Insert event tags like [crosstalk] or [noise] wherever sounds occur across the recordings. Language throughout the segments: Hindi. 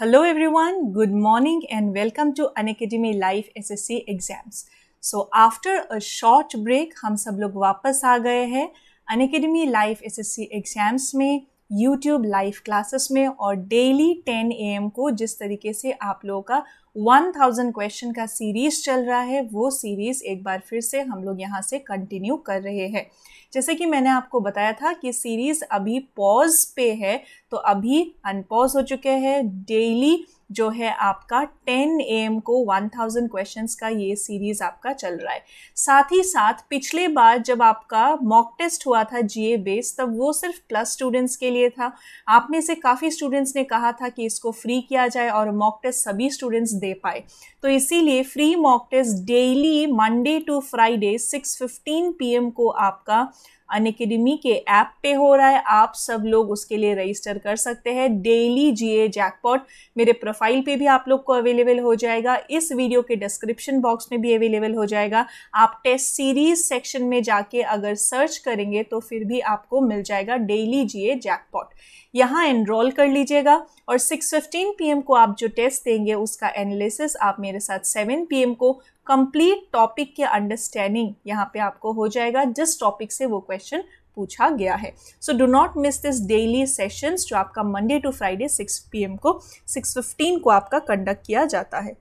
Hello everyone good morning and welcome to Unacademy live S S C exams so after a short break हम सब लोग वापस आ गए हैं Unacademy live S S C exams में यूट्यूब लाइव क्लासेस में और डेली टेन ए एम को जिस तरीके से आप लोगों का 1000 क्वेश्चन का सीरीज चल रहा है वो सीरीज एक बार फिर से हम लोग यहाँ से कंटिन्यू कर रहे हैं जैसे कि मैंने आपको बताया था कि सीरीज अभी पॉज पे है तो अभी अनपॉज हो चुके हैं डेली जो है आपका 10 एम को 1000 क्वेश्चंस का ये सीरीज आपका चल रहा है साथ ही साथ पिछले बार जब आपका मॉक टेस्ट हुआ था जीए बेस तब वो सिर्फ प्लस स्टूडेंट्स के लिए था आप में से काफ़ी स्टूडेंट्स ने कहा था कि इसको फ्री किया जाए और मॉक टेस्ट सभी स्टूडेंट्स दे पाए तो इसीलिए free mock test daily Monday to Friday P M को आपका अनकेडमी के ऐप पे हो रहा है आप सब लोग उसके लिए रजिस्टर कर सकते हैं डेली जीए जैकपॉट मेरे प्रोफाइल पे भी आप लोग को अवेलेबल हो जाएगा इस वीडियो के डिस्क्रिप्शन बॉक्स में भी अवेलेबल हो जाएगा आप टेस्ट सीरीज सेक्शन में जाके अगर सर्च करेंगे तो फिर भी आपको मिल जाएगा डेली जीए जैकपॉट यहाँ एनरोल कर लीजिएगा और 6:15 पीएम को आप जो टेस्ट देंगे उसका एनालिसिस आप मेरे साथ 7 पीएम को कंप्लीट टॉपिक के अंडरस्टैंडिंग यहाँ पे आपको हो जाएगा जिस टॉपिक से वो क्वेश्चन पूछा गया है so do not miss this daily sessions जो आपका मंडे टू फ्राइडे 6 पीएम को 6:15 को आपका कंडक्ट किया जाता है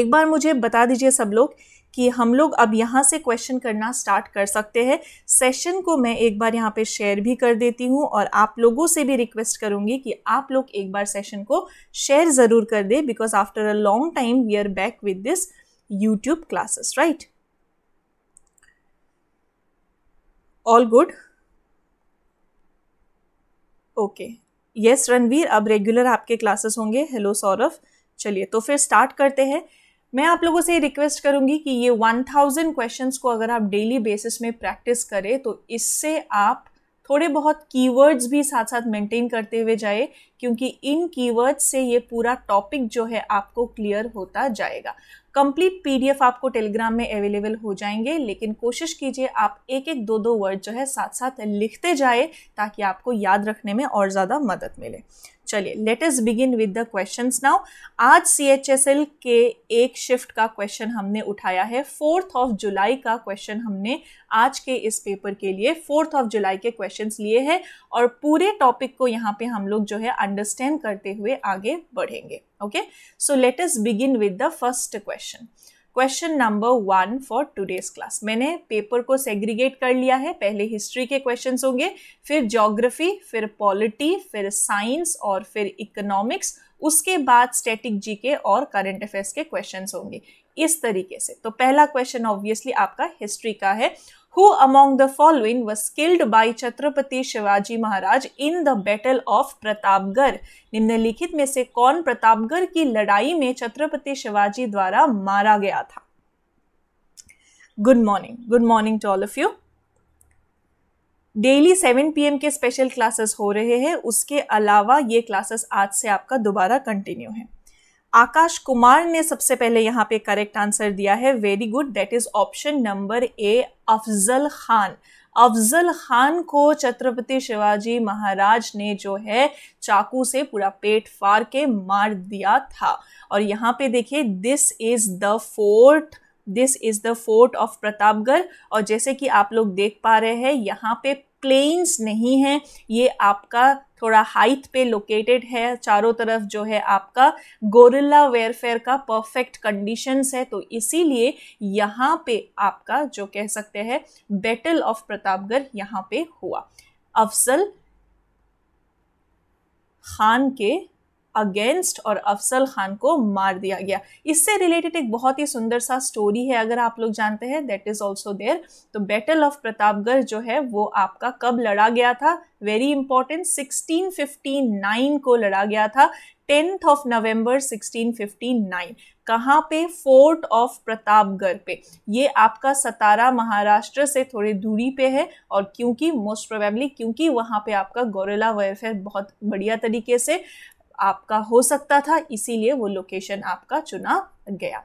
एक बार मुझे बता दीजिए सब लोग कि हम लोग अब यहाँ से क्वेश्चन करना स्टार्ट कर सकते हैं सेशन को मैं एक बार यहाँ पे शेयर भी कर देती हूँ और आप लोगों से भी रिक्वेस्ट करूँगी कि आप लोग एक बार सेशन को शेयर ज़रूर कर दें because after a long time we are back with this YouTube classes, right? All good? Okay yes Ranveer अब रेगुलर आपके क्लासेस होंगे हेलो सौरभ चलिए तो फिर स्टार्ट करते हैं मैं आप लोगों से रिक्वेस्ट करूंगी कि ये 1000 क्वेश्चंस को अगर आप डेली बेसिस में प्रैक्टिस करें तो इससे आप थोड़े बहुत कीवर्ड्स भी साथ साथ मेंटेन करते हुए जाए क्योंकि इन कीवर्ड्स से ये पूरा टॉपिक जो है आपको क्लियर होता जाएगा कंप्लीट पीडीएफ आपको टेलीग्राम में अवेलेबल हो जाएंगे लेकिन कोशिश कीजिए आप एक एक दो दो वर्ड जो है साथ साथ लिखते जाए ताकि आपको याद रखने में और ज़्यादा मदद मिले चलिए let us begin with the questions now आज सीएचएसएल के एक शिफ्ट का क्वेश्चन हमने उठाया है फोर्थ ऑफ जुलाई का क्वेश्चन हमने आज के इस पेपर के लिए फोर्थ ऑफ जुलाई के क्वेश्चंस लिए हैं और पूरे टॉपिक को यहाँ पे हम लोग जो है अंडरस्टैंड करते हुए आगे बढ़ेंगे okay so let us begin with the first question question number one for today's class मैंने पेपर को सेग्रीगेट कर लिया है पहले हिस्ट्री के क्वेश्चन होंगे फिर जोग्राफी फिर पॉलिटी फिर साइंस और फिर इकोनॉमिक्स उसके बाद स्टैटिक जी के और करंट अफेयर्स के क्वेश्चन होंगे इस तरीके से तो पहला क्वेश्चन ऑब्वियसली आपका हिस्ट्री का है who among the following was killed by Chhatrapati Shivaji Maharaj in the battle of Pratapgarh निम्नलिखित में से कौन प्रतापगढ़ की लड़ाई में छत्रपति शिवाजी द्वारा मारा गया था good morning good morning to all of you daily 7 PM के स्पेशल क्लासेस हो रहे हैं उसके अलावा ये क्लासेस आज से आपका दोबारा कंटिन्यू है आकाश कुमार ने सबसे पहले यहाँ पे करेक्ट आंसर दिया है very good that is option number A Afzal Khan Afzal Khan को छत्रपति शिवाजी महाराज ने जो है चाकू से पूरा पेट फाड़ के मार दिया था और यहाँ पे देखिए this is the fourth this is the fort of Pratapgarh और जैसे कि आप लोग देख पा रहे हैं यहाँ पे प्लेन्स नहीं है ये आपका थोड़ा हाइट पे लोकेटेड है चारों तरफ जो है आपका गोरिल्ला वेयरफेयर का परफेक्ट कंडीशंस है तो इसीलिए यहाँ पे आपका जो कह सकते हैं बैटल ऑफ प्रतापगढ़ यहाँ पे हुआ अफजल खान के अगेंस्ट और अफसल खान को मार दिया गया इससे रिलेटेड एक बहुत ही सुंदर सा स्टोरी है अगर आप लोग जानते हैं दैट इज ऑल्सो देयर तो बैटल ऑफ प्रतापगढ़ जो है वो आपका कब लड़ा गया था वेरी इंपॉर्टेंट सिक्सटीन को लड़ा गया था टेंथ ऑफ नवंबर 1659 कहाँ पे फोर्ट ऑफ प्रतापगढ़ पे ये आपका सतारा महाराष्ट्र से थोड़ी दूरी पे है और क्योंकि मोस्ट प्रोबेबली क्योंकि वहाँ पे आपका गोरेला वेलफेयर बहुत बढ़िया तरीके से आपका हो सकता था इसीलिए वो लोकेशन आपका चुना गया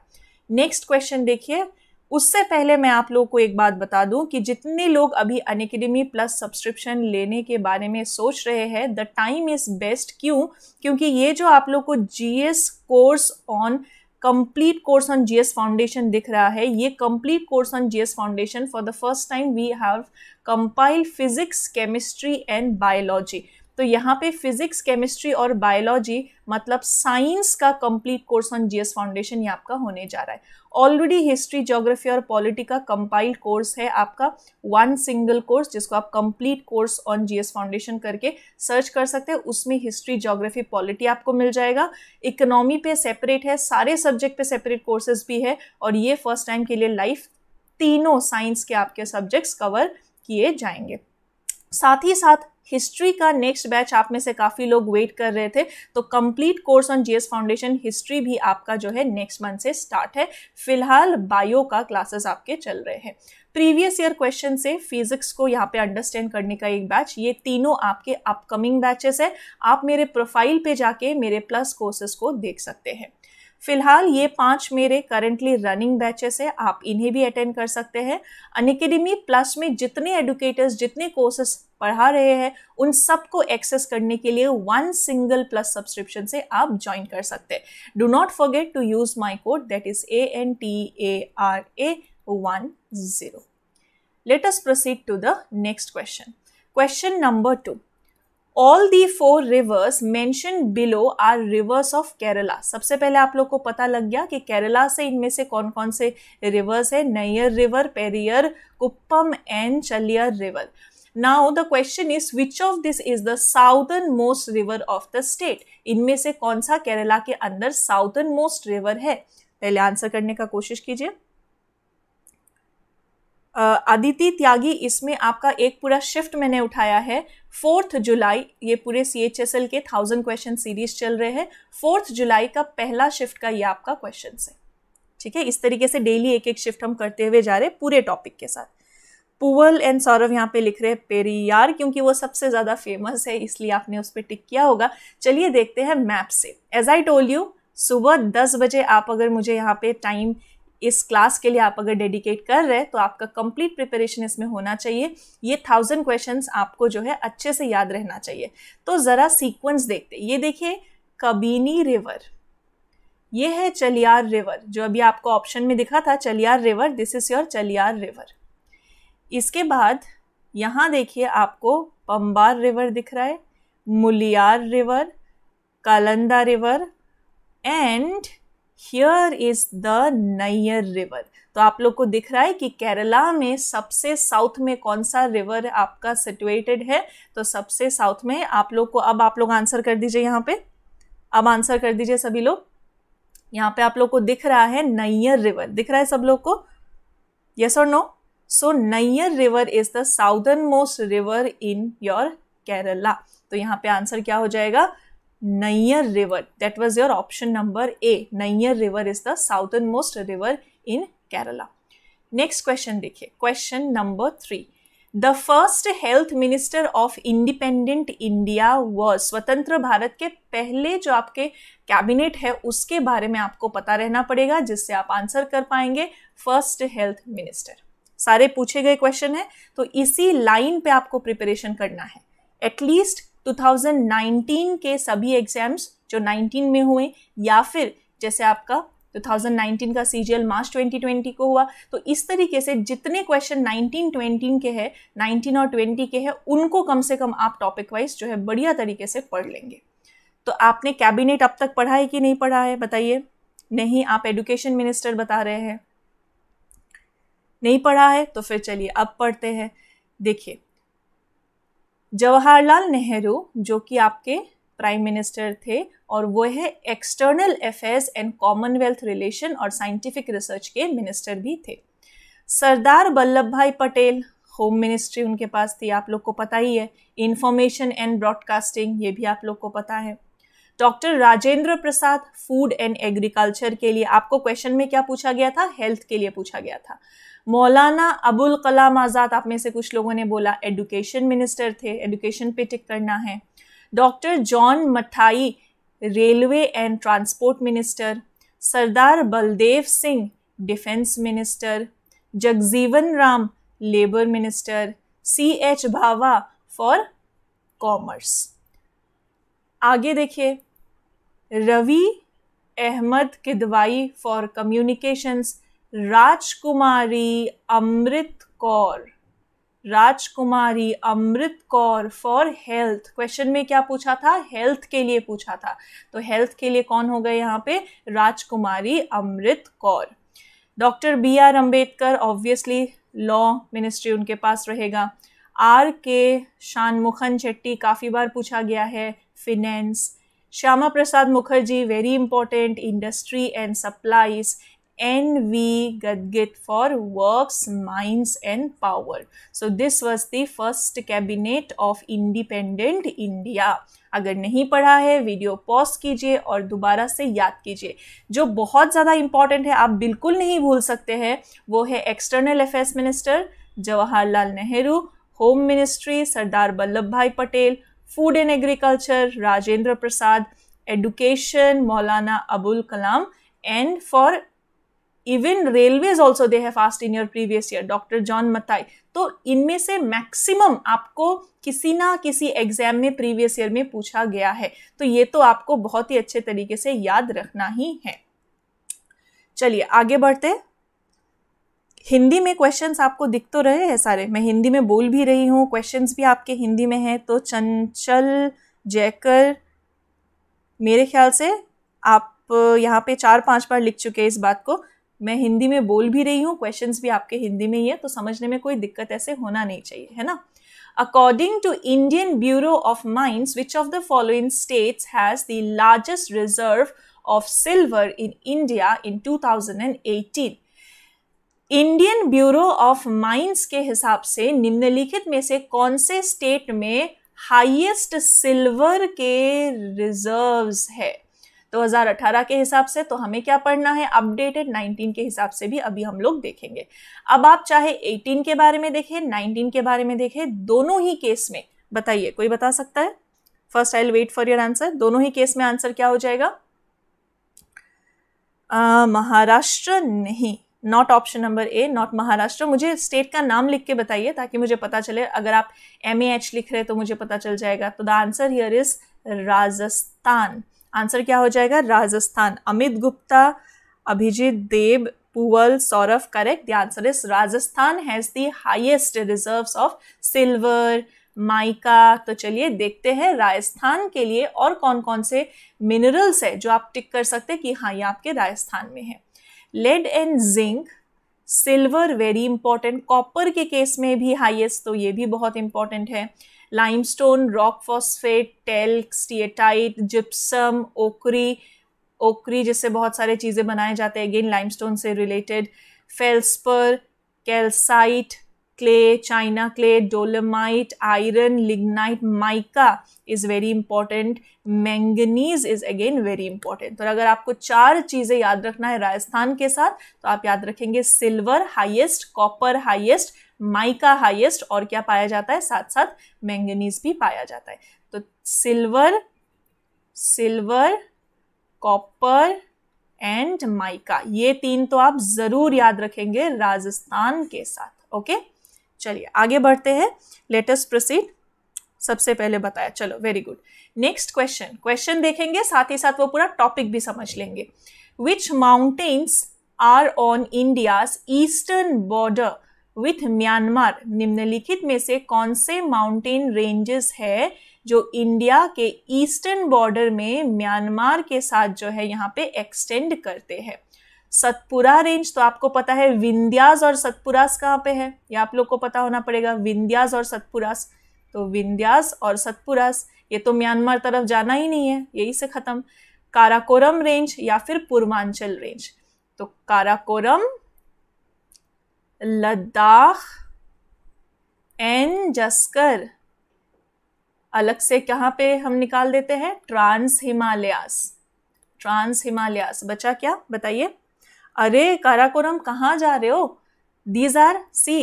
नेक्स्ट क्वेश्चन देखिए उससे पहले मैं आप लोगों को एक बात बता दूं कि जितने लोग अभी अनकेडमी प्लस सब्सक्रिप्शन लेने के बारे में सोच रहे हैं द टाइम इज़ बेस्ट क्यों क्योंकि ये जो आप लोग को GS course on complete course on GS foundation दिख रहा है ये complete course on GS foundation for the first time we have compile physics chemistry and biology तो यहाँ पे फिजिक्स केमिस्ट्री और बायोलॉजी मतलब साइंस का complete course on GS foundation ये आपका होने जा रहा है ऑलरेडी हिस्ट्री ज्योग्राफी और पॉलिटी का कंपाइल्ड कोर्स है आपका वन सिंगल कोर्स जिसको आप complete course on GS foundation करके सर्च कर सकते हैं उसमें हिस्ट्री ज्योग्राफी पॉलिटी आपको मिल जाएगा इकोनॉमी पे सेपरेट है सारे सब्जेक्ट पे सेपरेट कोर्सेज भी है और ये फर्स्ट टाइम के लिए लाइफ तीनों साइंस के आपके सब्जेक्ट्स कवर किए जाएंगे साथ ही साथ हिस्ट्री का नेक्स्ट बैच आप में से काफ़ी लोग वेट कर रहे थे तो complete course on GS foundation history भी आपका जो है नेक्स्ट मंथ से स्टार्ट है फिलहाल बायो का क्लासेस आपके चल रहे हैं प्रीवियस ईयर क्वेश्चन से फिजिक्स को यहाँ पे अंडरस्टैंड करने का एक बैच ये तीनों आपके अपकमिंग बैचेस है आप मेरे प्रोफाइल पे जाके मेरे प्लस कोर्सेस को देख सकते हैं फिलहाल ये पांच मेरे करेंटली रनिंग बैचेस है आप इन्हें भी अटेंड कर सकते हैं अनकेडमी प्लस में जितने एडुकेटर्स जितने कोर्सेस पढ़ा रहे हैं उन सबको एक्सेस करने के लिए वन सिंगल प्लस सब्सक्रिप्शन से आप ज्वाइन कर सकते हैं do not forget to use my code that is A N T A R A one zero let's proceed to the next question question number two all the four rivers mentioned below are rivers of Kerala सबसे पहले आप लोग को पता लग गया कि केरला से इनमें से कौन कौन से रिवर्स है Neyyar river Periyar Kuppam and Chaliyar river now the question is which of this is the southernmost river of the state इनमें से कौन सा केरला के अंदर साउथर्न मोस्ट रिवर है पहले आंसर करने का कोशिश कीजिए अदिति त्यागी इसमें आपका एक पूरा शिफ्ट मैंने उठाया है फोर्थ जुलाई ये पूरे सी एच एस एल के थाउजेंड क्वेश्चन सीरीज चल रहे हैं फोर्थ जुलाई का पहला शिफ्ट का ये आपका क्वेश्चन है ठीक है इस तरीके से डेली एक एक शिफ्ट हम करते हुए जा रहे हैं पूरे टॉपिक के साथ पुअल एंड सौरभ यहाँ पे लिख रहे हैं पेरियार क्योंकि वो सबसे ज़्यादा फेमस है इसलिए आपने उस पर टिक किया होगा चलिए देखते हैं मैप से एज आई टोल यू सुबह दस बजे आप अगर मुझे यहाँ पे टाइम इस क्लास के लिए आप अगर डेडिकेट कर रहे हैं तो आपका कंप्लीट प्रिपरेशन इसमें होना चाहिए ये थाउजेंड क्वेश्चन आपको जो है अच्छे से याद रहना चाहिए तो ज़रा सीक्वेंस देखते ये देखिए कबीनी रिवर ये है चलियार रिवर जो अभी आपको ऑप्शन में दिखा था Chaliyar river this is your Chaliyar river इसके बाद यहाँ देखिए आपको पंबार रिवर दिख रहा है Muliyar river Kalanda river and here is the Neyyar river तो आप लोग को दिख रहा है कि केरला में सबसे साउथ में कौन सा रिवर आपका सिटुएटेड है तो सबसे साउथ में आप लोग को अब आप लोग आंसर कर दीजिए यहाँ पे अब आंसर कर दीजिए सभी लोग यहाँ पे आप लोग को दिख रहा है नैयर रिवर दिख रहा है सब लोग को यस और no so Neyyar river is the southernmost river in your Kerala तो यहाँ पे आंसर क्या हो जाएगा Nair River. That was your option number A. Nair River is the southernmost river in Kerala. Next question देखिए Question number three. The first health minister of independent India was स्वतंत्र भारत के पहले जो आपके कैबिनेट है उसके बारे में आपको पता रहना पड़ेगा जिससे आप आंसर कर पाएंगे फर्स्ट हेल्थ मिनिस्टर सारे पूछे गए क्वेश्चन है तो इसी लाइन पे आपको प्रिपरेशन करना है एटलीस्ट 2019 के सभी एग्जाम्स जो 19 में हुए या फिर जैसे आपका 2019 का सी मार्च ट्वेंटी को हुआ तो इस तरीके से जितने क्वेश्चन 19 20 के हैं 19 और 20 के हैं उनको कम से कम आप टॉपिक वाइज जो है बढ़िया तरीके से पढ़ लेंगे तो आपने कैबिनेट अब तक पढ़ा है कि नहीं पढ़ा है बताइए नहीं आप एडुकेशन मिनिस्टर बता रहे हैं नहीं पढ़ा है तो फिर चलिए अब पढ़ते हैं देखिए जवाहरलाल नेहरू जो कि आपके प्राइम मिनिस्टर थे और वो है external affairs and commonwealth relation और साइंटिफिक रिसर्च के मिनिस्टर भी थे सरदार Vallabhbhai Patel home ministry उनके पास थी आप लोग को पता ही है इन्फॉर्मेशन एंड ब्रॉडकास्टिंग ये भी आप लोग को पता है doctor Rajendra Prasad food and agriculture के लिए आपको क्वेश्चन में क्या पूछा गया था हेल्थ के लिए पूछा गया था मौलाना अबुल कलाम आज़ाद आप में से कुछ लोगों ने बोला एडुकेशन मिनिस्टर थे एडुकेशन पे टिक करना है doctor John Mathai railway and transport minister Sardar Baldev Singh defence minister Jagjivan Ram labour minister C H Bhabha for commerce आगे देखिए Rafi Ahmed Kidwai for communications Rajkumari Amrit Kaur Rajkumari Amrit Kaur for health question में क्या पूछा था हेल्थ के लिए पूछा था तो हेल्थ के लिए कौन हो गए यहाँ पे Rajkumari Amrit Kaur doctor B R Ambedkar obviously law ministry उनके पास रहेगा आर के शानमुखन शेट्टी काफ़ी बार पूछा गया है finance Shyama Prasad Mukherjee, very important, industry and supplies, N.V. Gadgit for works, mines and power. So, this was the first cabinet of independent India. अगर नहीं पढ़ा है वीडियो पॉज कीजिए और दोबारा से याद कीजिए जो बहुत ज़्यादा इम्पॉर्टेंट है आप बिल्कुल नहीं भूल सकते हैं वो है external affairs minister Jawaharlal Nehru home ministry Sardar Vallabhbhai Patel food and agriculture Rajendra Prasad education Maulana Abul Kalam and for even railways also they है fast in your previous year doctor John Mathai तो इनमें से मैक्सिमम आपको किसी ना किसी एग्जाम में प्रीवियस ईयर में पूछा गया है तो ये तो आपको बहुत ही अच्छे तरीके से याद रखना ही है चलिए आगे बढ़ते हैं हिंदी में क्वेश्चंस आपको दिख तो रहे हैं सारे मैं हिंदी में बोल भी रही हूँ क्वेश्चंस भी आपके हिंदी में हैं तो चंचल जयकर मेरे ख्याल से आप यहाँ पे चार पांच बार लिख चुके हैं इस बात को मैं हिंदी में बोल भी रही हूँ क्वेश्चंस भी आपके हिंदी में ही है तो समझने में कोई दिक्कत ऐसे होना नहीं चाहिए है ना according to Indian bureau of Mines, which of the following states has the largest reserve of in in India in 2018? Indian bureau of mines के हिसाब से निम्नलिखित में से कौन से स्टेट में हाईएस्ट सिल्वर के रिजर्व्स है 2018 के हिसाब से तो हमें क्या पढ़ना है अपडेटेड 19 के हिसाब से भी अभी हम लोग देखेंगे अब आप चाहे 18 के बारे में देखें 19 के बारे में देखें दोनों ही केस में बताइए कोई बता सकता है first I wait for your answer दोनों ही केस में आंसर क्या हो जाएगा महाराष्ट्र नहीं not option number A not Maharashtra मुझे स्टेट का नाम लिख के बताइए ताकि मुझे पता चले अगर आप एम ए एच लिख रहे तो मुझे पता चल जाएगा तो the answer here is Rajasthan answer क्या हो जाएगा Rajasthan Amit Gupta Abhijeet Dev Paul Saurabh correct the answer is Rajasthan has the highest reserve of silver mica तो चलिए देखते हैं राजस्थान के लिए और कौन कौन से मिनरल्स है जो आप टिक कर सकते हैं कि हाँ ये आपके राजस्थान में है lead and zinc silver very important copper के केस में भी हाईएस्ट तो ये भी बहुत इंपॉर्टेंट है limestone rock phosphate talc steatite gypsum ochre ochre जिससे बहुत सारे चीज़ें बनाए जाते हैं अगेन लाइमस्टोन से related feldspar calcite clay china clay dolomite iron lignite mica is very important manganese is again very important और अगर आपको चार चीज़ें याद रखना है राजस्थान के साथ तो आप याद रखेंगे silver highest copper highest mica highest और क्या पाया जाता है साथ साथ मैंगनीज भी पाया जाता है तो silver silver copper and mica ये तीन तो आप ज़रूर याद रखेंगे राजस्थान के साथ ओके okay? चलिए आगे बढ़ते हैं लेटेस्ट प्रोसीड सबसे पहले बताया चलो very good next question question देखेंगे साथ ही साथ वो पूरा टॉपिक भी समझ लेंगे which mountains are on India's eastern border with Myanmar निम्नलिखित में से कौन से माउंटेन रेंजेस है जो इंडिया के ईस्टर्न बॉर्डर में म्यांमार के साथ जो है यहाँ पे एक्सटेंड करते हैं सतपुरा रेंज तो आपको पता है विंध्याज और सतपुरास कहाँ पे है ये आप लोग को पता होना पड़ेगा विंध्याज और सतपुरास तो विंध्यास और सतपुरास ये तो म्यांमार तरफ जाना ही नहीं है यही से ख़त्म काराकोरम रेंज या फिर पूर्वांचल रेंज तो काराकोरम लद्दाख एन जस्कर अलग से कहाँ पे हम निकाल देते हैं ट्रांस हिमालयास ट्रांस हिमालयास बचा क्या बताइए अरे काराकोरम कहाँ जा रहे हो these are C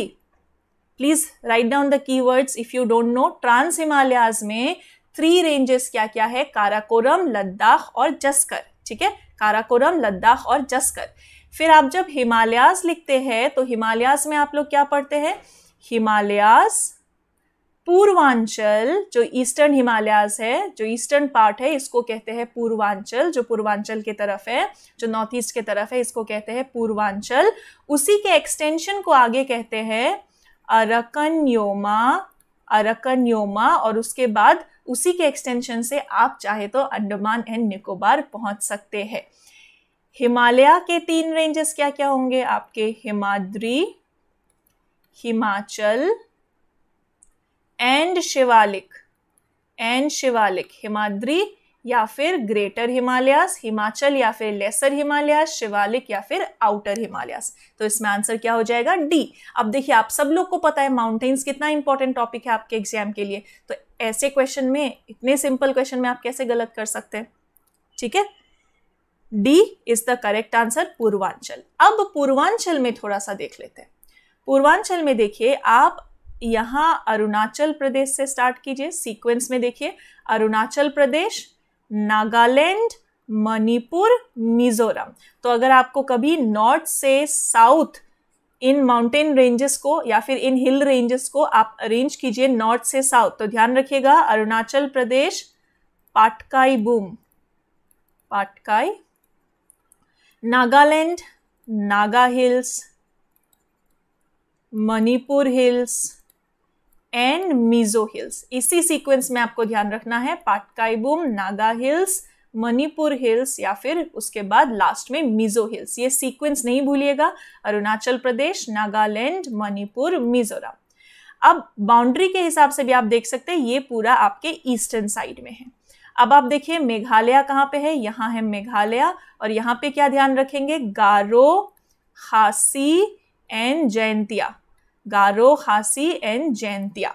please write down the keywords if you don't know trans Himalayas में थ्री रेंजेस क्या क्या है काराकोरम लद्दाख और जस्कर ठीक है काराकोरम लद्दाख और जस्कर फिर आप जब हिमालयाज लिखते हैं तो हिमालयाज में आप लोग क्या पढ़ते हैं हिमालयाज पूर्वांचल जो ईस्टर्न हिमालयाज है जो ईस्टर्न पार्ट है इसको कहते हैं पूर्वांचल जो पूर्वांचल के तरफ है जो नॉर्थ ईस्ट के तरफ है इसको कहते हैं पूर्वांचल उसी के एक्सटेंशन को आगे कहते हैं अरकन्योमा अरकन्योमा और उसके बाद उसी के एक्सटेंशन से आप चाहे तो अंडमान एंड निकोबार पहुंच सकते हैं हिमालय के तीन रेंजेस क्या क्या होंगे आपके हिमाद्री हिमाचल एंड शिवालिक एंड शिवालिक हिमाद्री या फिर ग्रेटर हिमालयास हिमाचल या फिर लेसर हिमालयास शिवालिक या फिर आउटर हिमालयास तो इसमें आंसर क्या हो जाएगा डी अब देखिए आप सब लोग को पता है माउंटेन्स कितना इंपॉर्टेंट टॉपिक है आपके एग्जाम के लिए तो ऐसे क्वेश्चन में इतने सिंपल क्वेश्चन में आप कैसे गलत कर सकते हैं ठीक है D is the correct answer Purvanchal अब पूर्वांचल में थोड़ा सा देख लेते हैं पूर्वांचल में देखिए आप यहाँ अरुणाचल प्रदेश से स्टार्ट कीजिए सीक्वेंस में देखिए अरुणाचल प्रदेश नागालैंड मणिपुर मिजोरम तो अगर आपको कभी नॉर्थ से साउथ इन माउंटेन रेंजेस को या फिर इन हिल रेंजेस को आप अरेंज कीजिए नॉर्थ से साउथ तो ध्यान रखिएगा Arunachal Pradesh Patkai Bum Patkai Nagaland Naga hills Manipur hills and Mizo hills इसी सीक्वेंस में आपको ध्यान रखना है पाटकाइबुम नागा हिल्स मणिपुर हिल्स या फिर उसके बाद लास्ट में मिजो हिल्स ये सीक्वेंस नहीं भूलिएगा अरुणाचल प्रदेश नागालैंड मणिपुर मिजोरम अब बाउंड्री के हिसाब से भी आप देख सकते हैं ये पूरा आपके ईस्टर्न साइड में है अब आप देखिए मेघालय कहाँ पे है यहाँ है मेघालय और यहाँ पे क्या ध्यान रखेंगे गारो खासी एंड जयंतिया गारो खासी एंड जैंतिया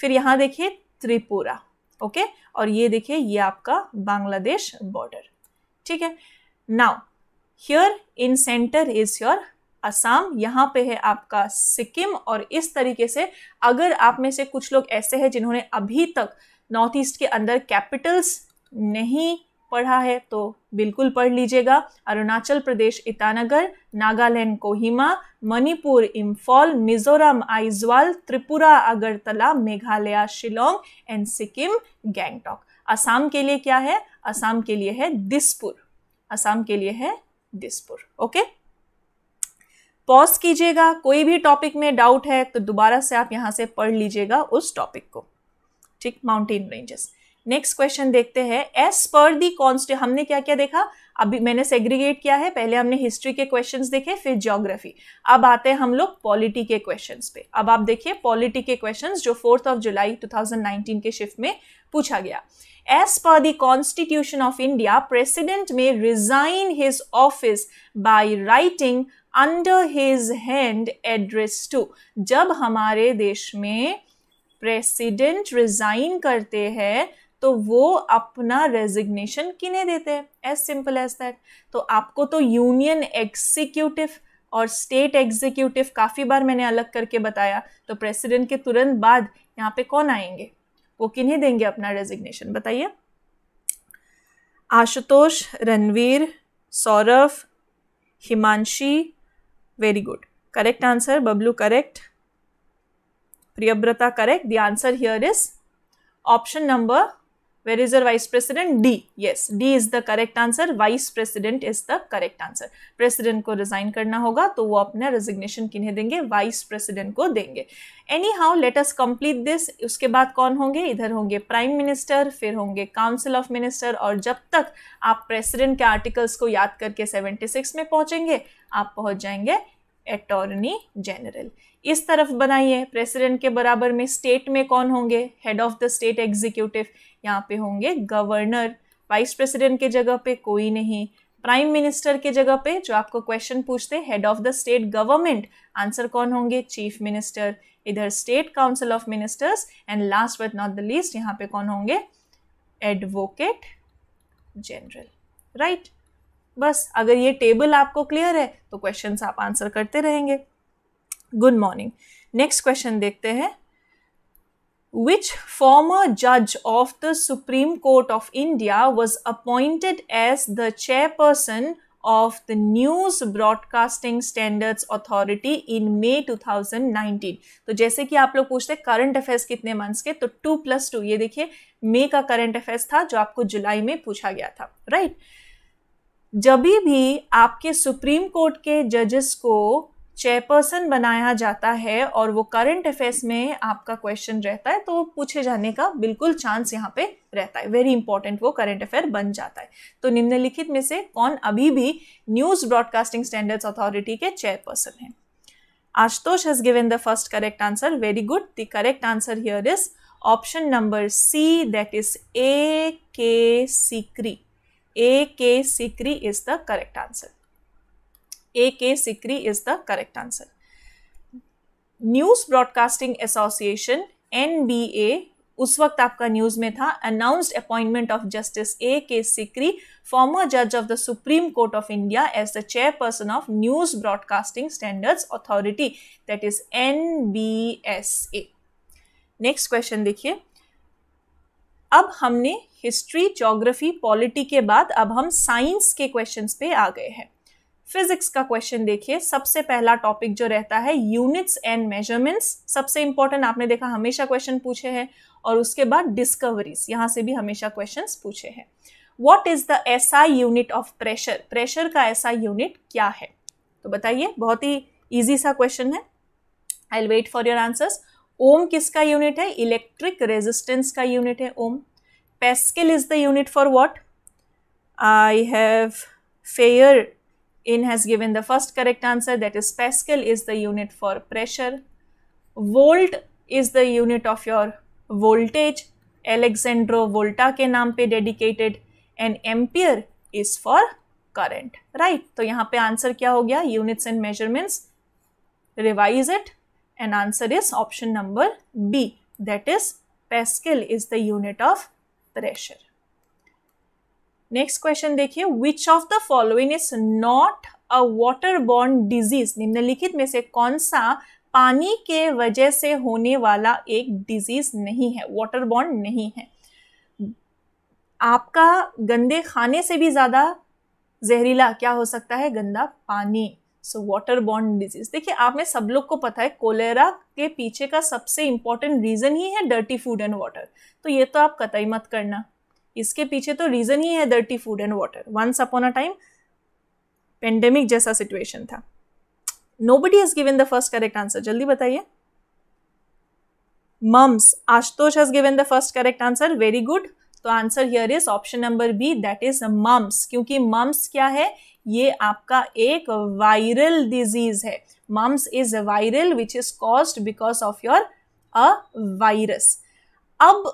फिर यहाँ देखिए त्रिपुरा ओके और ये देखिए ये आपका बांग्लादेश बॉर्डर ठीक है now here in centre is your Assam यहाँ पे है आपका सिक्किम और इस तरीके से अगर आप में से कुछ लोग ऐसे हैं जिन्होंने अभी तक नॉर्थ ईस्ट के अंदर कैपिटल्स नहीं पढ़ा है तो बिल्कुल पढ़ लीजिएगा अरुणाचल प्रदेश ईटानगर नागालैंड कोहिमा मणिपुर इम्फॉल मिजोरम आइजवाल त्रिपुरा अगरतला मेघालय शिलोंग एंड सिक्किम गैंगटॉक असम के लिए क्या है असम के लिए है दिसपुर असम के लिए है दिसपुर ओके पॉज कीजिएगा कोई भी टॉपिक में डाउट है तो दोबारा से आप यहां से पढ़ लीजिएगा उस टॉपिक को ठीक माउंटेन रेंजेस नेक्स्ट क्वेश्चन देखते हैं एस पर दी कॉन्स्ट हमने क्या क्या देखा अभी मैंने सेग्रीगेट किया है पहले हमने हिस्ट्री के क्वेश्चन देखे फिर जोग्राफी अब आते हैं हम लोग पॉलिटी के क्वेश्चन पे अब आप देखिए पॉलिटी के क्वेश्चन जो फोर्थ ऑफ जुलाई 2019 के शिफ्ट में पूछा गया as per the constitution of India president may resign his office by writing under his hand address to जब हमारे देश में प्रेसिडेंट रिजाइन करते हैं तो वो अपना रेजिग्नेशन किने देते हैं एज सिंपल एज दैट तो आपको तो यूनियन एग्जीक्यूटिव और स्टेट एग्जीक्यूटिव काफ़ी बार मैंने अलग करके बताया तो प्रेसिडेंट के तुरंत बाद यहाँ पे कौन आएंगे वो किन्हीं देंगे अपना रेजिग्नेशन बताइए Ashutosh Ranveer Saurabh Himanshi very good correct answer Bablu correct Priyavrata correct the answer here is option number Where is your vice president? D. Yes, D is the correct answer. Vice president is the correct answer. President को resign करना होगा तो वो अपना resignation किन्हें देंगे Vice president को देंगे anyhow let us complete this उसके बाद कौन होंगे इधर होंगे प्राइम मिनिस्टर फिर होंगे काउंसिल ऑफ मिनिस्टर और जब तक आप प्रेसिडेंट के आर्टिकल्स को याद करके 76 में पहुंचेंगे आप पहुंच जाएंगे अटॉर्नी जनरल इस तरफ बनाइए प्रेसिडेंट के बराबर में स्टेट में कौन होंगे head of the state executive यहाँ पे होंगे गवर्नर वाइस प्रेसिडेंट के जगह पे कोई नहीं प्राइम मिनिस्टर के जगह पे जो आपको क्वेश्चन पूछते head of the state government answer कौन होंगे चीफ मिनिस्टर इधर state council of ministers and last but not the least यहाँ पे कौन होंगे एडवोकेट जनरल राइट बस अगर ये टेबल आपको क्लियर है तो क्वेश्चन आप आंसर करते रहेंगे गुड मॉर्निंग नेक्स्ट क्वेश्चन देखते हैं विच फॉर्मर जज of the supreme court of India was appointed as the chairperson of the news broadcasting standards authority in May 2019. तो जैसे कि आप लोग पूछते हैं करंट अफेयर्स कितने मंथ्स के तो टू प्लस टू ये देखिए मे का करंट अफेयर्स था जो आपको जुलाई में पूछा गया था राइट right? जब भी आपके सुप्रीम कोर्ट के जजेस को चेयरपर्सन बनाया जाता है और वो करंट अफेयर्स में आपका क्वेश्चन रहता है तो पूछे जाने का बिल्कुल चांस यहाँ पे रहता है वेरी इंपॉर्टेंट वो करंट अफेयर बन जाता है तो निम्नलिखित में से कौन अभी भी न्यूज ब्रॉडकास्टिंग स्टैंडर्ड्स अथॉरिटी के चेयरपर्सन है Ashutosh has given the first correct answer very good the correct answer here is option number C that is A K Sikri A K Sikri is the correct answer A K Sikri is the correct answer news broadcasting association N B A उस वक्त आपका न्यूज में था announced appointment of justice A K Sikri former जज of the supreme court of India as the chairperson of news broadcasting standards authority that is N B S A next question देखिए अब हमने हिस्ट्री जोग्राफी पॉलिटी के बाद अब हम साइंस के क्वेश्चंस पे आ गए हैं फिजिक्स का क्वेश्चन देखिए सबसे पहला टॉपिक जो रहता है यूनिट्स एंड मेजरमेंट्स सबसे इंपॉर्टेंट आपने देखा हमेशा क्वेश्चन पूछे हैं और उसके बाद डिस्कवरीज यहाँ से भी हमेशा क्वेश्चन पूछे हैं वॉट इज द ऐसा यूनिट ऑफ प्रेशर प्रेशर का ऐसा यूनिट क्या है तो बताइए बहुत ही ईजी सा क्वेश्चन है I wait for your answers ohm किसका यूनिट है इलेक्ट्रिक रेजिस्टेंस का यूनिट है ohm pascal is the unit for what आई हैव फेयर इन has given the first correct answer that is pascal is the unit for pressure volt is the unit of your voltage Alessandro Volta के नाम पे dedicated and ampere is for current right तो यहां पे आंसर क्या हो गया units and measurements revise it and answer is option number B that is Pascal is the unit of pressure. Next question देखिए which of the following is not a water borne disease निम्नलिखित में से कौन सा पानी के वजह से होने वाला एक डिजीज नहीं है वाटर बॉर्न नहीं है आपका गंदे खाने से भी ज़्यादा जहरीला क्या हो सकता है गंदा पानी सो वाटर बॉन्ड डिजीज देखिए आप में सब लोग को पता है कोलेरा के पीछे का सबसे इंपॉर्टेंट रीज़न ही है डर्टी फूड एंड वाटर तो ये तो आप कतई मत करना इसके पीछे तो रीज़न ही है dirty food and water once upon a time pandemic जैसा सिचुएशन था nobody is given the first correct answer जल्दी बताइए mumps Ashutosh has given the first correct answer very good तो answer here is option number B that is mumps क्योंकि मम्स क्या है ये आपका एक वायरल डिजीज है mumps is viral which is cause because of your a virus अब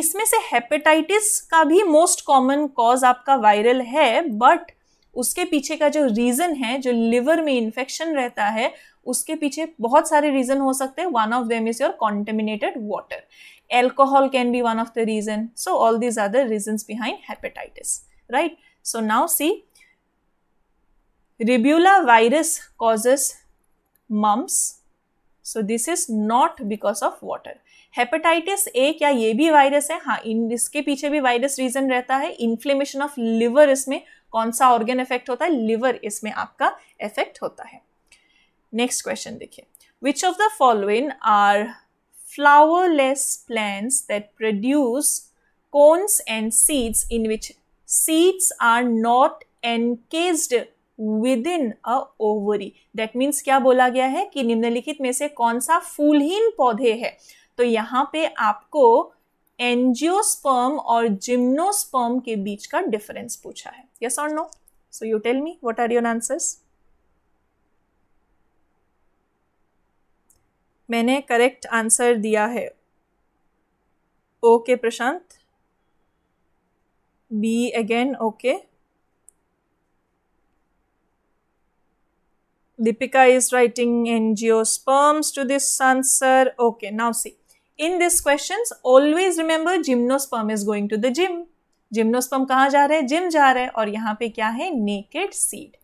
इसमें से हेपेटाइटिस का भी मोस्ट कॉमन कॉज आपका वायरल है बट उसके पीछे का जो रीज़न है जो लिवर में इन्फेक्शन रहता है उसके पीछे बहुत सारे रीज़न हो सकते हैं one of them is your contaminated water alcohol can be one of the reason so all these are the reasons behind hepatitis right so now see rubella virus causes mumps so this is not because of water hepatitis A क्या ये भी वायरस है हाँ इन इसके पीछे भी वायरस रीजन रहता है इन्फ्लेमेशन ऑफ लिवर इसमें कौन सा ऑर्गन इफेक्ट होता है लिवर इसमें आपका इफेक्ट होता है नेक्स्ट क्वेश्चन देखिए which of the following are flowerless plants that produce cones and seeds in which seeds are not encased within a ovary that means क्या बोला गया है कि निम्नलिखित में से कौन सा फूलहीन पौधे है तो यहाँ पे आपको एंजियोस्पर्म और जिम्नोस्पर्म के बीच का डिफरेंस पूछा है यस और no so you tell me what are your answers मैंने करेक्ट आंसर दिया है okay Prashant B again okay Deepika is writing angiosperms to this answer. Okay, now see. In these questions, always remember gymnosperm is going to the gym. Gymnosperm कहाँ जा रहे हैं जिम जा रहे हैं और यहाँ पे क्या है नेकेड सीड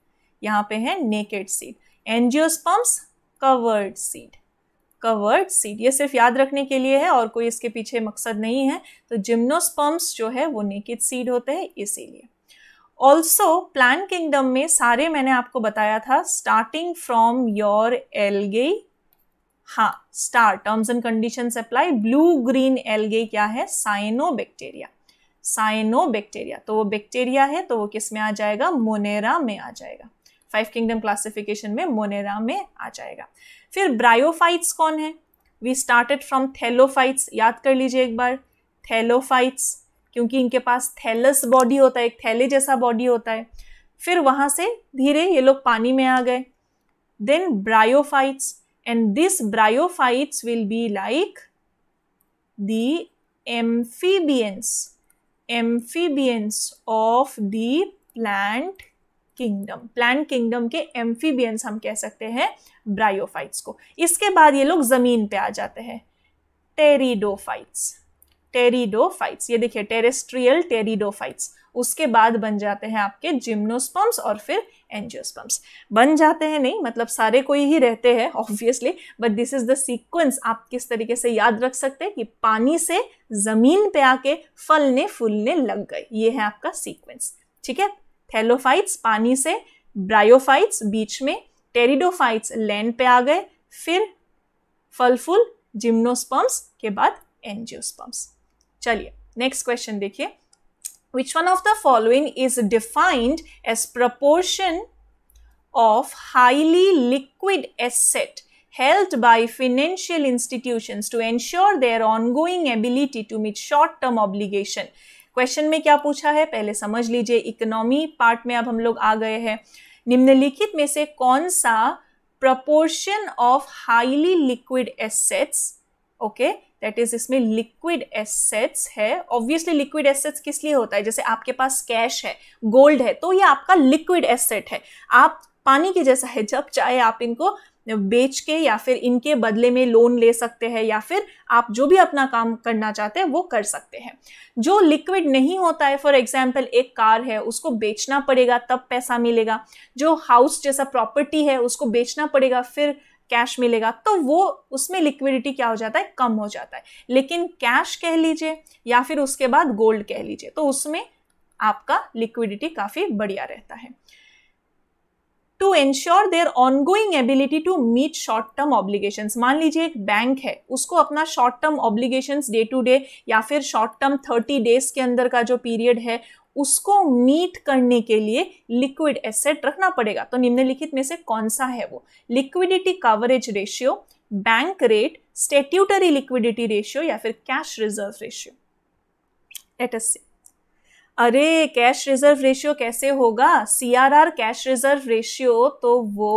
यहाँ पे है naked seed angiosperms covered seed का वर्ड सीड ये सिर्फ याद रखने के लिए है और कोई इसके पीछे मकसद नहीं है तो जिम्नोस्पर्म्स जो है वो नेकेड सीड होते हैं इसीलिए ऑल्सो प्लान किंगडम में सारे मैंने आपको बताया था स्टार्टिंग फ्रॉम योर एलगे हाँ star terms and condition apply blue green algae क्या है साइनो बैक्टेरिया साइनो बैक्टेरिया तो वो बैक्टेरिया है तो वो किस में आ जाएगा मोनेरा में आ जाएगा फाइव किंगडम क्लासिफिकेशन में मोनेरा में आ जाएगा फिर ब्रायोफाइट्स कौन है वी स्टार्टेड फ्रॉम थैलोफाइट्स याद कर लीजिए एक बार थैलोफाइट्स क्योंकि इनके पास थैलस बॉडी होता है एक थैले जैसा बॉडी होता है फिर वहाँ से धीरे ये लोग पानी में आ गए then bryophytes and this bryophytes will be like the amphibians amphibians of the plant kingdom plant kingdom के एम्फीबियंस हम कह सकते हैं ब्रायोफाइट्स को इसके बाद ये लोग ज़मीन पे आ जाते हैं टेरिडोफाइट्स टेरिडोफाइट्स ये देखिए टेरेस्ट्रियल टेरिडोफाइट्स उसके बाद बन जाते हैं आपके जिम्नोस्पम्स और फिर एंजियोस्पम्स बन जाते हैं नहीं मतलब सारे कोई ही रहते हैं obviously but this is the sequence आप किस तरीके से याद रख सकते हैं कि पानी से ज़मीन पे आके फलने फूलने लग गए ये है आपका सीक्वेंस ठीक है थैलोफाइट्स पानी से ब्रायोफाइट्स बीच में टेरिडोफाइट्स लैंड पे आ गए फिर फलफुल जिम्नोस्पम्स के बाद एनजियोस्पम्स चलिए नेक्स्ट क्वेश्चन देखिए which one of the following is defined as proportion of highly liquid asset held by financial institution to ensure their going ability to meet short term obligation question में क्या पूछा है पहले समझ लीजिए इकोनॉमी पार्ट में अब हम लोग आ गए हैं निम्नलिखित में से कौन सा proportion of highly liquid assets okay that is इसमें लिक्विड एसेट्स है ऑब्वियसली लिक्विड एसेट्स किस लिए होता है जैसे आपके पास कैश है गोल्ड है तो ये आपका लिक्विड एसेट है आप पानी के जैसा है जब चाहे आप इनको बेच के या फिर इनके बदले में लोन ले सकते हैं या फिर आप जो भी अपना काम करना चाहते हैं वो कर सकते हैं जो लिक्विड नहीं होता है फॉर एग्जाम्पल एक कार है उसको बेचना पड़ेगा तब पैसा मिलेगा जो हाउस जैसा प्रॉपर्टी है उसको बेचना पड़ेगा फिर कैश मिलेगा तो वो उसमें लिक्विडिटी क्या हो जाता है कम हो जाता है लेकिन कैश कह लीजिए या फिर उसके बाद गोल्ड कह लीजिए तो उसमें आपका लिक्विडिटी काफ़ी बढ़िया रहता है to ensure their ongoing ability to meet short term obligation मान लीजिए एक बैंक है उसको अपना short term obligation day to day या फिर शॉर्ट टर्म थर्टी डेज के अंदर का जो पीरियड है उसको मीट करने के लिए लिक्विड एसेट रखना पड़ेगा तो निम्नलिखित में से कौन सा है वो liquidity coverage ratio bank rate statutory liquidity ratio या फिर कैश रिजर्व रेशियो एट एस सी अरे कैश रिजर्व रेशियो कैसे होगा C R R cash reserve ratio तो वो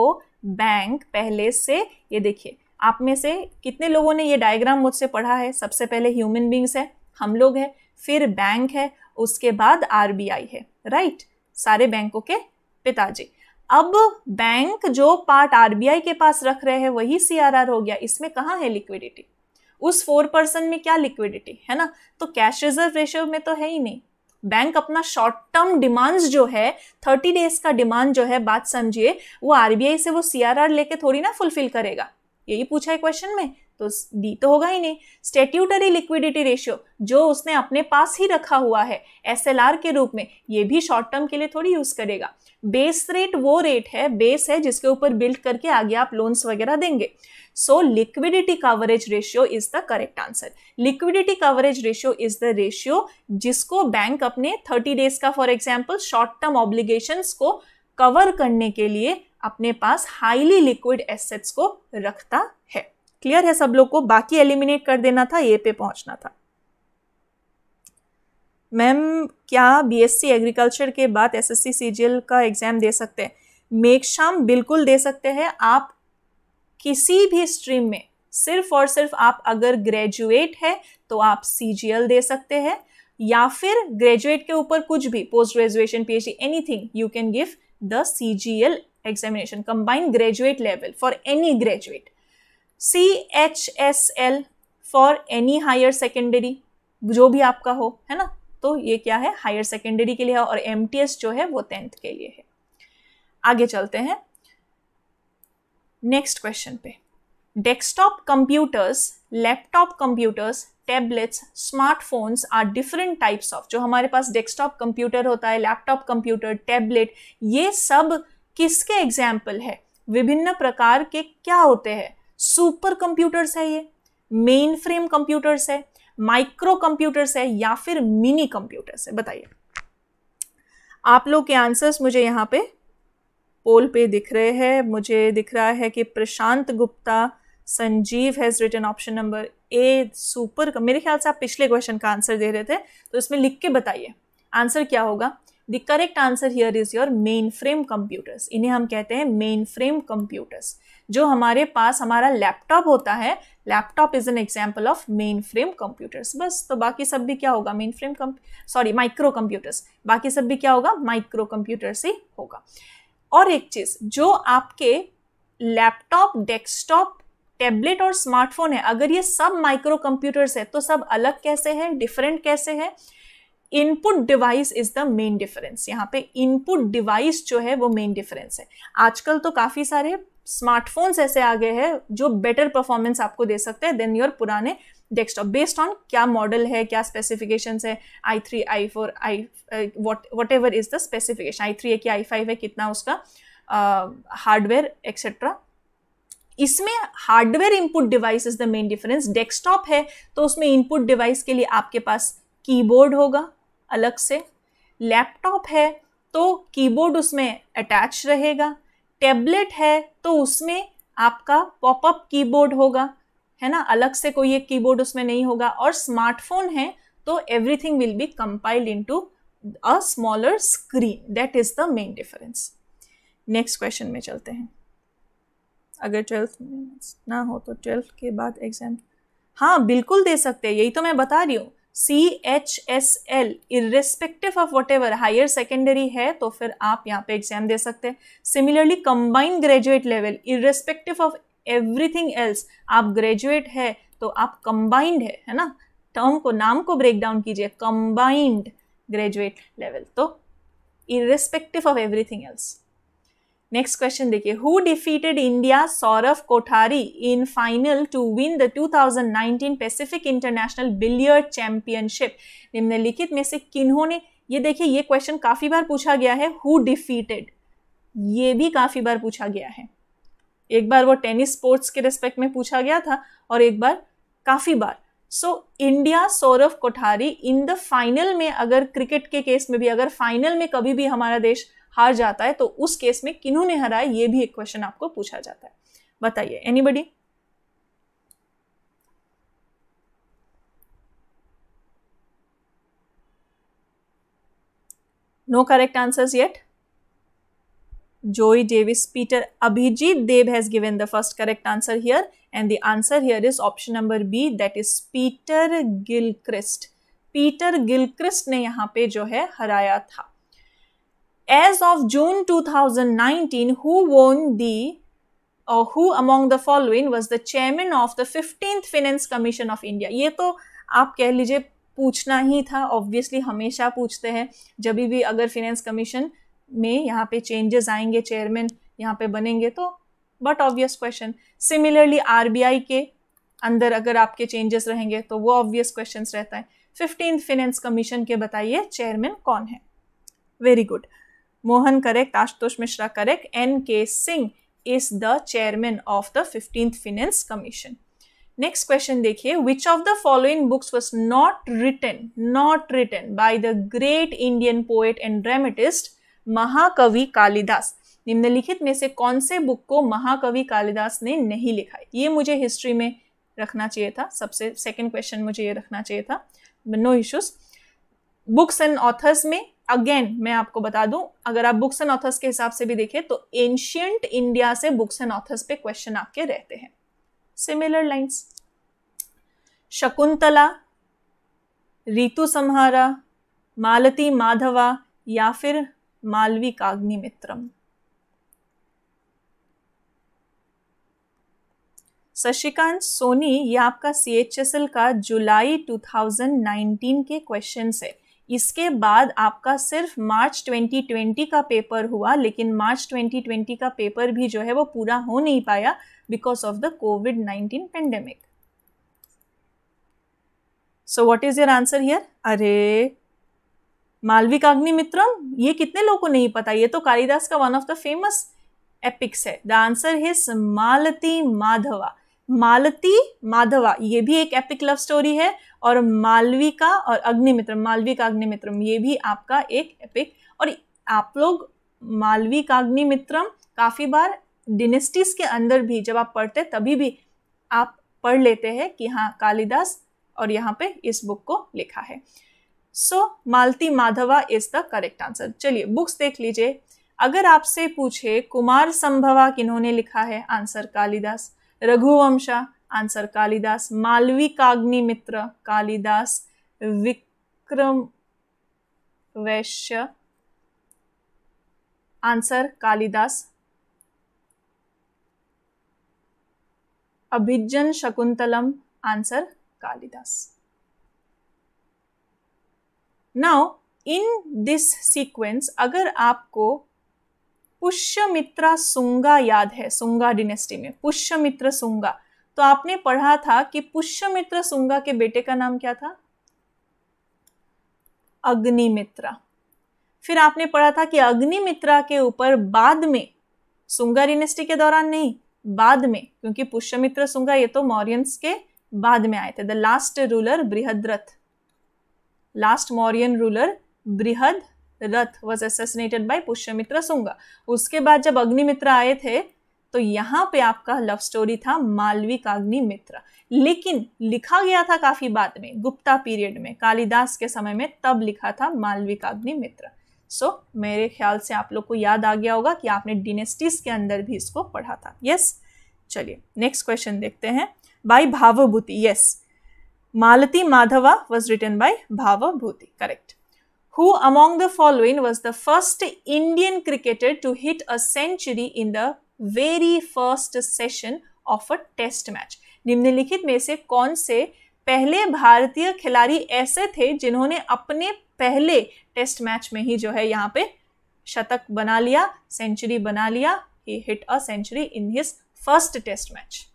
बैंक पहले से ये देखिए आप में से कितने लोगों ने ये डायग्राम मुझसे पढ़ा है सबसे पहले ह्यूमन बींग्स है हम लोग हैं फिर बैंक है उसके बाद आई है राइट सारे बैंकों के पिताजी अब बैंक जो पार्ट आई के पास रख रहे हैं वही आर हो गया इसमें कहाँ है लिक्विडिटी उस फोर परसेंट में क्या लिक्विडिटी है ना तो कैश रिजर्व रेशियो में तो है ही नहीं बैंक अपना शॉर्ट टर्म डिमांड्स जो है थर्टी डेज का डिमांड जो है बात समझिए वो आरबीआई से वो सीआरआर लेके थोड़ी ना फुलफिल करेगा यही पूछा है क्वेश्चन में तो डी तो होगा ही नहीं स्टेट्यूटरी लिक्विडिटी रेशियो जो उसने अपने पास ही रखा हुआ है एस के रूप में ये भी शॉर्ट टर्म के लिए थोड़ी यूज करेगा बेस रेट वो रेट है बेस है जिसके ऊपर बिल्ड करके आगे आप लोन्स वगैरह देंगे so liquidity coverage ratio is the correct answer liquidity coverage ratio is the ratio जिसको बैंक अपने 30 डेज का for example short term obligation को कवर करने के लिए अपने पास हाईली लिक्विड एसेट्स को रखता है क्लियर है सब लोग को बाकी एलिमिनेट कर देना था ए पे पहुंचना था मैम क्या बीएससी एग्रीकल्चर के बाद एसएससी सीजीएल का एग्जाम दे सकते हैं शाम बिल्कुल दे सकते हैं आप किसी भी स्ट्रीम में सिर्फ और सिर्फ आप अगर ग्रेजुएट है तो आप सीजीएल दे सकते हैं या फिर ग्रेजुएट के ऊपर कुछ भी post graduation PhD anything you can give the CGL examination combined graduate level for any graduate C H S L for any higher secondary जो भी आपका हो है ना तो ये क्या है हायर सेकेंडरी के लिए और एम टी एस जो है वो टेंथ के लिए है आगे चलते हैं नेक्स्ट क्वेश्चन पे desktop computers laptop computers tablets smartphones are different types of जो हमारे पास डेस्कटॉप कंप्यूटर होता है लैपटॉप कंप्यूटर टैबलेट ये सब किसके एग्जाम्पल है विभिन्न प्रकार के क्या होते हैं सुपर कंप्यूटर्स है ये मेन फ्रेम कंप्यूटर्स है माइक्रो कंप्यूटर्स है या फिर मिनी कंप्यूटर्स है बताइए आप लोग के आंसर्स मुझे यहाँ पे पोल पे दिख रहे हैं मुझे दिख रहा है कि Prashant Gupta Sanjeev has written option number A super मेरे ख्याल से आप पिछले क्वेश्चन का आंसर दे रहे थे तो इसमें लिख के बताइए आंसर क्या होगा the correct answer here is your mainframe computers इन्हें हम कहते हैं मेन फ्रेम कंप्यूटर्स जो हमारे पास हमारा लैपटॉप होता है laptop is an example of mainframe computers बस तो बाकी सब भी क्या होगा mainframe sorry microcomputers बाकी सब भी क्या होगा माइक्रो कंप्यूटर्स ही होगा और एक चीज़ जो आपके लैपटॉप डेस्कटॉप टैबलेट और स्मार्टफोन है अगर ये सब माइक्रो कंप्यूटर्स है तो सब अलग कैसे है डिफरेंट कैसे है input device is the main difference यहाँ पे इनपुट डिवाइस जो है वो मेन डिफरेंस है आजकल तो काफ़ी सारे स्मार्टफोन्स ऐसे आ गए हैं जो बेटर परफॉर्मेंस आपको दे सकते हैं देन योर पुराने डेस्कटॉप बेस्ड ऑन क्या मॉडल है क्या स्पेसिफिकेशन है I three I four I whatever is the specification I three है कि आई फाइव है कितना उसका हार्डवेयर uh, एक्सेट्रा इसमें hardware input device is the main difference desktop है तो उसमें इनपुट डिवाइस के लिए आपके पास कीबोर्ड होगा अलग से लैपटॉप है तो कीबोर्ड उसमें अटैच रहेगा टैबलेट है तो उसमें आपका पॉपअप कीबोर्ड होगा है ना अलग से कोई एक कीबोर्ड उसमें नहीं होगा और स्मार्टफोन है तो everything will be compiled into a smaller screen that is the main difference next question में चलते हैं अगर ट्वेल्थ ना हो तो ट्वेल्थ के बाद एग्जाम हाँ बिल्कुल दे सकते हैं यही तो मैं बता रही हूँ C H S L CHSL of whatever higher secondary है तो फिर आप यहाँ पे एग्जाम दे सकते हैं similarly combined graduate level irrespective of everything else आप ग्रेजुएट है तो आप कंबाइंड है है ना टर्म को नाम को ब्रेक डाउन कीजिए कंबाइंड ग्रेजुएट लेवल तो irrespective of everything else next question देखिए who defeated India Saurabh Kothari in final to win the 2019 Pacific international billiard championship निम्नलिखित में से किन्हों ने ये देखिए ये क्वेश्चन काफी बार पूछा गया है हु डिफीटेड ये भी काफी बार पूछा गया है एक बार वो टेनिस स्पोर्ट्स के रिस्पेक्ट में पूछा गया था और एक बार काफी बार so India Saurabh Kothari in the final में अगर क्रिकेट के केस में भी अगर फाइनल में कभी भी हमारा देश हार जाता है तो उस केस में ने हराया ये भी एक क्वेश्चन आपको पूछा जाता है बताइए any no correct answers yet Joey Davis Peter Abhijeet Dev has given the first correct answer here and the answer here is option number B that is Peter Gilchrist Peter Gilchrist ने यहां पे जो है हराया था as of June 2019, who won the or uh, who among the following was the chairman of the 15th Finance Commission of India? ये तो आप कह लीजिए पूछना ही था ऑब्वियसली हमेशा पूछते हैं जब भी अगर फिनेंस कमीशन में यहाँ पे चेंजेस आएंगे चेयरमैन यहाँ पे बनेंगे तो but obvious question similarly rbi के अंदर अगर आपके चेंजेस रहेंगे तो वो ऑब्वियस क्वेश्चन रहता है फिफ्टीन फिनेंस कमीशन के बताइए चेयरमैन कौन है very good Mohan correct Ashutosh Mishra correct N K Singh is the chairman of the fifteenth finance commission next question देखिए which of the following books was not written not written by the great Indian poet and dramatist महाकवि कालिदास निम्नलिखित में से कौन से बुक को महाकवि कालिदास ने नहीं लिखा है ये मुझे हिस्ट्री में रखना चाहिए था सबसे सेकंड क्वेश्चन मुझे ये रखना चाहिए था no issues books and authors में अगेन मैं आपको बता दूं अगर आप बुक्स एंड ऑथर्स के हिसाब से भी देखें तो एंशियंट इंडिया से बुक्स एंड ऑथर्स पे क्वेश्चन आपके रहते हैं सिमिलर लाइंस शकुंतला रीतु संहारा मालती माधवा या फिर मालवी काग्नि मित्रम शशिकांत सोनी ये आपका सी का जुलाई 2019 के क्वेश्चन है इसके बाद आपका सिर्फ मार्च 2020 का पेपर हुआ लेकिन मार्च 2020 का पेपर भी जो है वो पूरा हो नहीं पाया because of the COVID 19 pandemic so what is your answer here अरे मालविक अग्निमित्रम ये कितने लोगों को नहीं पता ये तो कालिदास का one of the famous epics है the answer is Malati Madhava Malati Madhava ये भी एक एपिक लव स्टोरी है और मालविका और अग्निमित्रम मालविका अग्निमित्रम ये भी आपका एक एपिक और आप लोग मालविका अग्निमित्रम काफ़ी बार डिनेस्टीज के अंदर भी जब आप पढ़ते तभी भी आप पढ़ लेते हैं कि हाँ कालिदास और यहाँ पे इस बुक को लिखा है so so, Malati Madhava is the correct answer चलिए बुक्स देख लीजिए अगर आपसे पूछे कुमार संभवा किन्होंने लिखा है answer Kalidas Raghuvamsha answer Kalidas Malavikagnimitra Kalidas Vikramorvashiyam answer Kalidas Abhijnana Shakuntalam answer Kalidas now in this sequence अगर आपको पुष्यमित्रा सुंगा याद है सुंगा डिनेस्टी में पुष्यमित्र सुंगा तो आपने पढ़ा था कि पुष्यमित्र सुंगा के बेटे का नाम क्या था अग्निमित्रा फिर आपने पढ़ा था कि अग्निमित्रा के ऊपर बाद में सुंगा डिनेस्टी के दौरान नहीं बाद में क्योंकि पुष्यमित्र सुंगा ये तो मौर्यंस के बाद में आए थे the last ruler Brihadratha last Mauryan ruler Brihadratha was assassinated by Pushyamitra Shunga उसके बाद जब अग्निमित्र आए थे तो यहाँ पे आपका लव स्टोरी था मालवी काग्नि मित्र लेकिन लिखा गया था काफी बाद में गुप्ता पीरियड में कालिदास के समय में तब लिखा था मालवी काग्नि मित्र सो so, मेरे ख्याल से आप लोग को याद आ गया होगा कि आपने डिनेस्टीज के अंदर भी इसको पढ़ा था यस yes? चलिए नेक्स्ट क्वेश्चन देखते हैं by Bhavabhuti yes Malati Madhava was written by Bhavabhuti correct Who among the following was the first Indian cricketer to hit a century in the very first session of a test match निम्नलिखित में से कौन से पहले भारतीय खिलाड़ी ऐसे थे जिन्होंने अपने पहले टेस्ट मैच में ही जो है यहाँ पे शतक बना लिया सेंचुरी बना लिया he hit a century in his first test match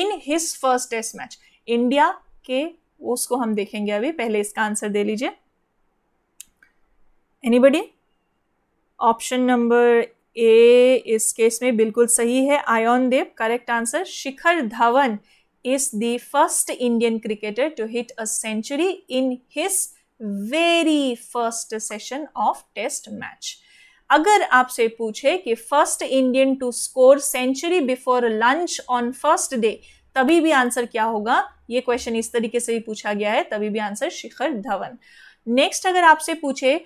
in his first test match India के उसको हम देखेंगे अभी पहले इसका आंसर दे लीजिए एनीबडी ऑप्शन नंबर ए इस केस में बिल्कुल सही है Ayon Dev correct answer Shikhar Dhawan is the first Indian cricketer to hit a century in his very first session of test match अगर आपसे पूछे कि first Indian to score century before lunch on first day तभी भी आंसर क्या होगा ये क्वेश्चन इस तरीके से भी पूछा गया है तभी भी आंसर शिखर धवन नेक्स्ट अगर आपसे पूछे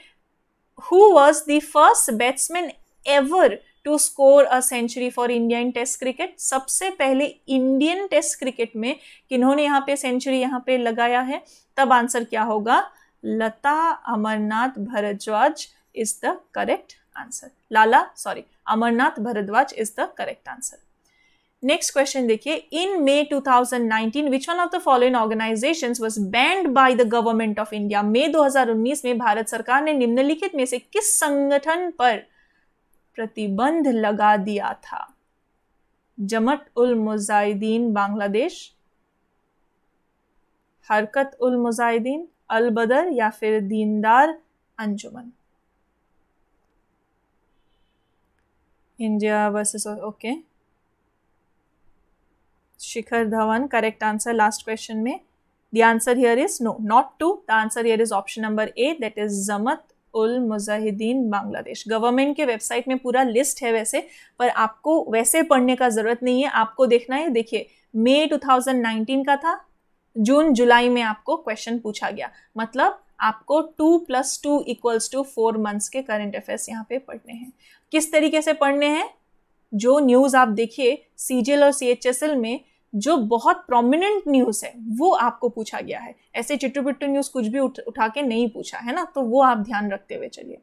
who was the first batsman ever to score a century for India in test cricket सबसे पहले इंडियन टेस्ट क्रिकेट में किन्होंने यहाँ पे सेंचुरी यहाँ पे लगाया है तब आंसर क्या होगा Lata Amarnath Bhardwaj is the correct answer Lala sorry Amarnath Bhardwaj is the correct answer next question देखिए in May 2019 which one of the following organisation was banned by the government of India May 2019 में भारत सरकार ने निम्नलिखित में से किस संगठन पर प्रतिबंध लगा दिया था जमत उल मुजाहिदीन बांग्लादेश हरकत उल मुजाहिदीन अलबदर या फिर Deendar Anjuman India versus okay Shikhar Dhawan correct answer last question में the answer here is no not to the answer here is option number A that is Jamaat ul Mujahideen Bangladesh government के वेबसाइट में पूरा लिस्ट है वैसे पर आपको वैसे पढ़ने का ज़रूरत नहीं है आपको देखना है देखिए मई 2019 का था जून जुलाई में आपको क्वेश्चन पूछा गया मतलब आपको two plus two equals to four months के करंट अफेयर्स यहाँ पे पढ़ने हैं किस तरीके से पढ़ने हैं जो न्यूज़ आप देखिए सीजीएल और सीएचएसएल में जो बहुत प्रोमिनेंट न्यूज है वो आपको पूछा गया है ऐसे चिट्टू पिट्टू न्यूज कुछ भी उठ, उठा के नहीं पूछा है ना तो वो आप ध्यान रखते हुए चलिए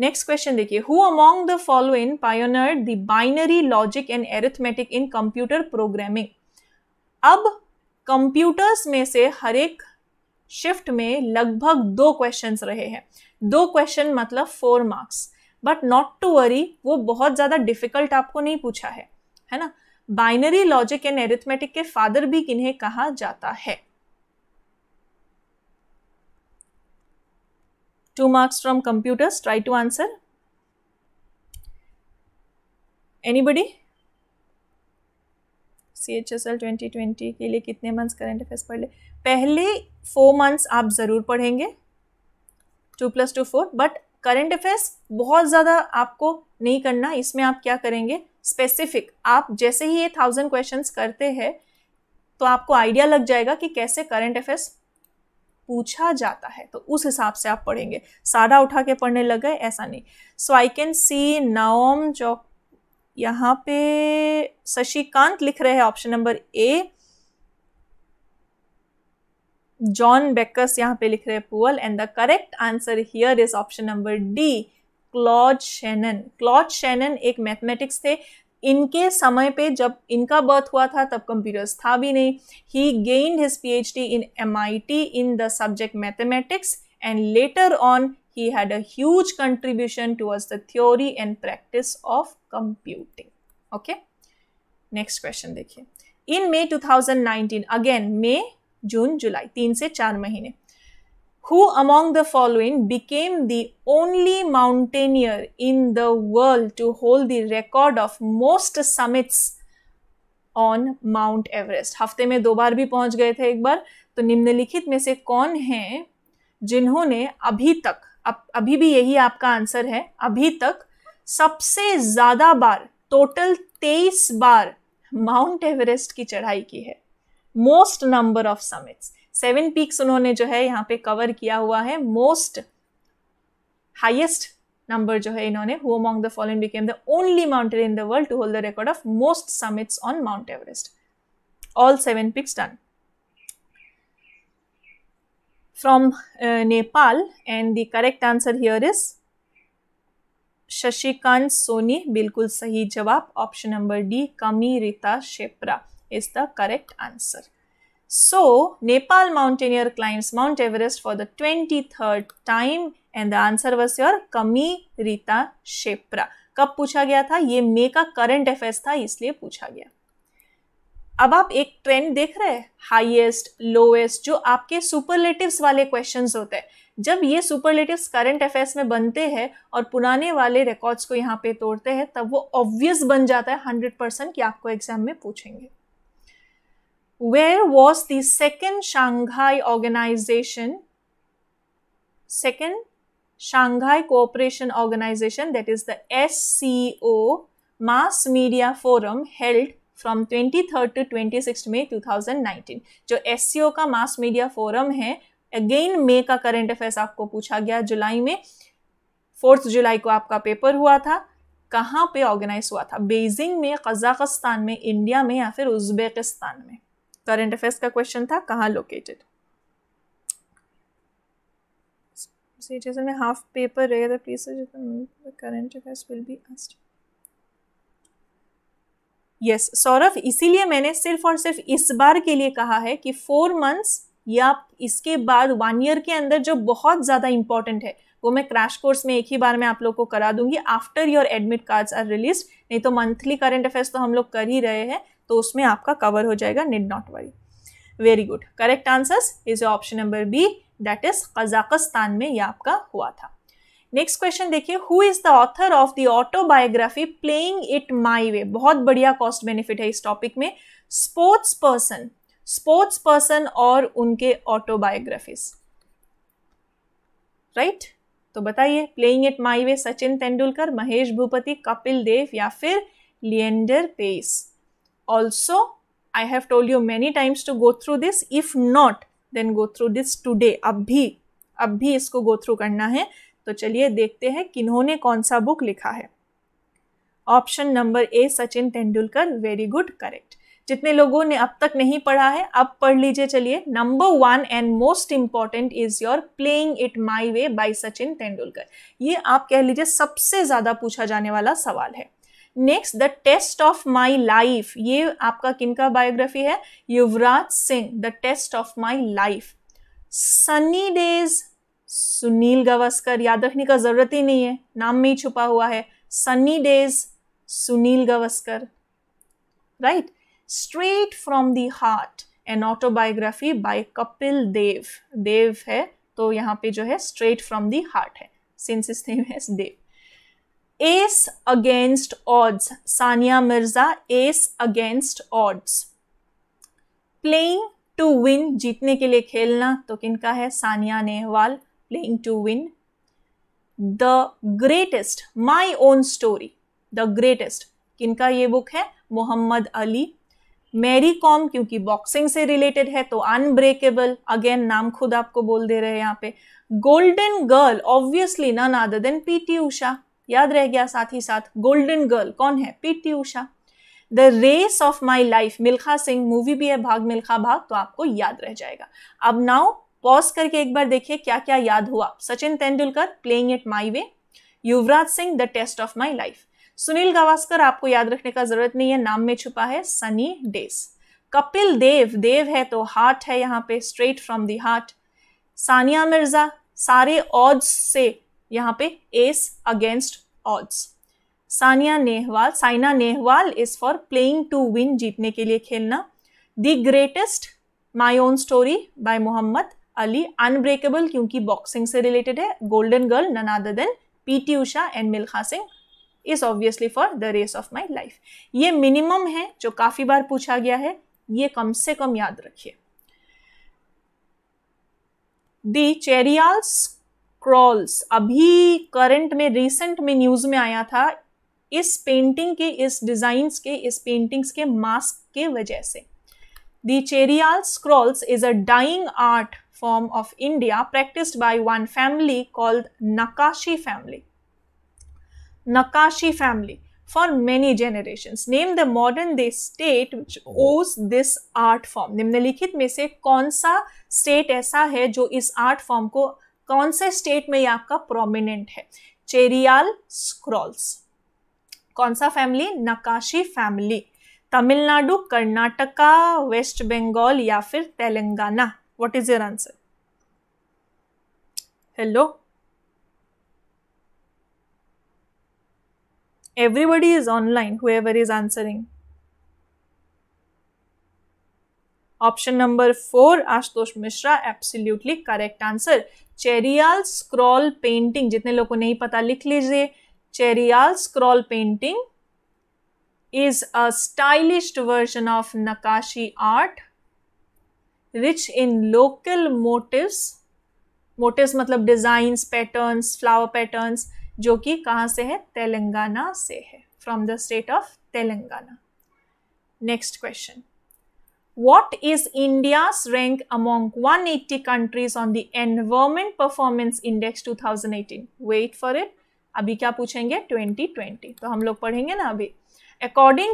नेक्स्ट क्वेश्चन देखिए who among the following pioneer the binary logic and arithmetic in computer programming अब कंप्यूटर्स में से हर एक शिफ्ट में लगभग दो क्वेश्चंस रहे हैं दो क्वेश्चन मतलब four marks but not to worry वो बहुत ज़्यादा डिफिकल्ट आपको नहीं पूछा है है ना बाइनरी लॉजिक एंड एरिथमेटिक के फादर भी किन्हें कहा जाता है two marks from computers try to answer anybody C H S L twenty twenty के लिए कितने मंथ्स करंट अफेयर्स पढ़ ले पहले फोर मंथ्स आप ज़रूर पढ़ेंगे two plus two four but current affairs बहुत ज़्यादा आपको नहीं करना इसमें आप क्या करेंगे स्पेसिफिक आप जैसे ही ये थाउजेंड क्वेश्चन करते हैं तो आपको आइडिया लग जाएगा कि कैसे करंट अफेयर्स पूछा जाता है तो उस हिसाब से आप पढ़ेंगे सारा उठा के पढ़ने लग गए ऐसा नहीं सो आई कैन सी नाओम जो यहाँ पे शशिकांत लिख रहे हैं option number A John Backus यहाँ पे लिख रहे हैं Boole and the correct answer here is option number D Claude Shannon Claude Shannon एक मैथमेटिक्स थे इनके समय पे जब इनका बर्थ हुआ था तब कंप्यूटर्स था भी नहीं ही gained his D in M I T in the subject mathematics and later on he had a huge contribution towards the theory and practice of computing okay next question dekhiye in may 2019 again May June July तीन से चार महीने who among the following became the only mountaineer in the world to hold the record of most summits on Mount Everest हफ्ते में दो बार भी पहुंच गए थे एक बार तो निम्नलिखित में से कौन है जिन्होंने अभी तक अब अभी भी यही आपका आंसर है अभी तक सबसे ज़्यादा बार टोटल तेईस बार माउंट एवरेस्ट की चढ़ाई की है most number of summits seven peaks उन्होंने जो है यहाँ पे कवर किया हुआ है मोस्ट हाइएस्ट नंबर जो है इन्होंने who among the following became the only mountain in the world to hold the record of most summits on Mount Everest all seven peaks done from Nepal and the correct answer here is Shashikant Soni बिल्कुल सही जवाब option number D Kami Rita शेप्रा is the correct answer So, Nepal mountaineer climbs Mount Everest for the 23rd time and the answer was your Kami Rita Shepra. कब पूछा गया था ये मे का करंट अफेयर्स था इसलिए पूछा गया अब आप एक ट्रेंड देख रहे हैं हाईएस्ट लोएस्ट जो आपके सुपरलेटिव्स वाले क्वेश्चंस होते हैं जब ये सुपरलेटिव्स करंट अफेयर्स में बनते हैं और पुराने वाले रिकॉर्ड्स को यहाँ पे तोड़ते हैं तब वो ऑब्वियस बन जाता है हंड्रेड परसेंट कि आपको एग्जाम में पूछेंगे where was the second Shanghai organization, second Shanghai Cooperation Organization, that is the SCO Mass Media Forum held from 23rd to 26th May 2019 जो एस का मास मीडिया फोरम है अगेन मे का करंट अफेयर्स आपको पूछा गया जुलाई में फोर्थ जुलाई को आपका पेपर हुआ था कहाँ पे ऑर्गेनाइज हुआ था बेजिंग में कजाकिस्तान में इंडिया में या फिर उज्बेकिस्तान में करंट अफेयर्स का क्वेश्चन था कहाँ लोकेटेड हाफ पेपर रहेगा तो current affairs will be asked yes Saurabh इसीलिए मैंने सिर्फ और सिर्फ इस बार के लिए कहा है कि फोर मंथ्स या इसके बाद वन ईयर के अंदर जो बहुत ज़्यादा इंपॉर्टेंट है वो मैं क्रैश कोर्स में एक ही बार में आप लोग को करा दूंगी after your admit cards are release नहीं तो मंथली करंट अफेयर्स तो हम लोग कर ही रहे हैं तो उसमें आपका कवर हो जाएगा need not worry very good correct answers is option number B that is Kazakhstan में यह आपका हुआ था नेक्स्ट क्वेश्चन देखिए who is the author of the autobiography playing it my way बहुत बढ़िया कॉस्ट बेनिफिट है इस टॉपिक में स्पोर्ट्स पर्सन स्पोर्ट्स पर्सन और उनके ऑटोबायोग्राफीज राइट तो बताइए playing it my way Sachin Tendulkar Mahesh Bhupathi Kapil Dev या फिर Leander Paes also I have told you many times to go through this. If not, then go through this today. अब भी अब भी इसको go through करना है तो चलिए देखते हैं किन्होंने कौन सा बुक लिखा है option number A Sachin Tendulkar very good correct जितने लोगों ने अब तक नहीं पढ़ा है अब पढ़ लीजिए चलिए number one and most important is your playing it my way by Sachin Tendulkar ये आप कह लीजिए सबसे ज़्यादा पूछा जाने वाला सवाल है next the test of my life ये आपका किनका बायोग्राफी है Yuvraj Singh the test of my life sunny days Sunil Gavaskar याद रखने का जरूरत ही नहीं है नाम में ही छुपा हुआ है sunny days Sunil Gavaskar right straight from the heart an autobiography by Kapil Dev Dev है तो यहाँ पे जो है स्ट्रेट फ्रॉम दी हार्ट है सिंस इस नेम है Dev as against odds Sania Mirza as against odds playing to win जीतने के लिए खेलना तो किनका है Sania Nehwal playing to win the greatest my own story the greatest किनका ये बुक है मोहम्मद अली मैरी कॉम क्योंकि बॉक्सिंग से रिलेटेड है तो अनब्रेकेबल अगेन नाम खुद आपको बोल दे रहे हैं यहाँ पे golden girl obviously none other than PT Usha याद रह गया साथ ही साथ गोल्डन गर्ल कौन है PT Usha the race of my life Milkha Singh movie भी है भाग मिल्खा भाग तो आपको याद रह जाएगा अब नाउ पॉज करके एक बार देखिए क्या क्या याद हुआ Sachin Tendulkar playing it my way Yuvraj Singh the test of my life Sunil Gavaskar आपको याद रखने का जरूरत नहीं है नाम में छुपा है सनी डेज कपिल देव देव है तो हार्ट है यहाँ पे straight from the heart Sania Mirza सारे ऑड्स से यहाँ पे as against odds Sania Nehwal Saina Nehwal is for playing to win जीतने के लिए खेलना the greatest my own story by Muhammad Ali unbreakable क्योंकि बॉक्सिंग से रिलेटेड है golden girl none other than P T Usha and Milkha Singh is obviously for the race of my life ये मिनिमम है जो काफ़ी बार पूछा गया है ये कम से कम याद रखिए दी चेरियाल्स क्रॉल्स अभी करंट में रिसेंट में न्यूज में आया था इस पेंटिंग के इस डिजाइन के इस पेंटिंग्स के मास्क के वजह से Cheriyal scrolls is a dying art form of India practise by one family called Nakashi family Nakashi family for many generation name the modern day state which owes this art form निम्नलिखित में से कौन सा स्टेट ऐसा है जो इस आर्ट फॉर्म को कौन से स्टेट में ये आपका प्रोमिनेंट है चेरियाल स्क्रॉल्स कौन सा फैमिली नकाशी फैमिली तमिलनाडु कर्नाटका वेस्ट बंगाल या फिर Telangana what is your answer hello everybody is online whoever is answering option number four Ashutosh Mishra absolutely correct answer Cheriyal scroll painting जितने लोगों को नहीं पता लिख लीजिए Cheriyal scroll painting is a stylish version of Nakashi art rich in local motifs motifs मतलब डिजाइन पैटर्न फ्लावर पैटर्न जो कि कहाँ से है तेलंगाना से है from the state of Telangana next question what is India's rank among 180 countries on the Environment Performance Index 2018? Wait for it. अभी क्या पूछेंगे 2020 तो हम लोग पढ़ेंगे ना अभी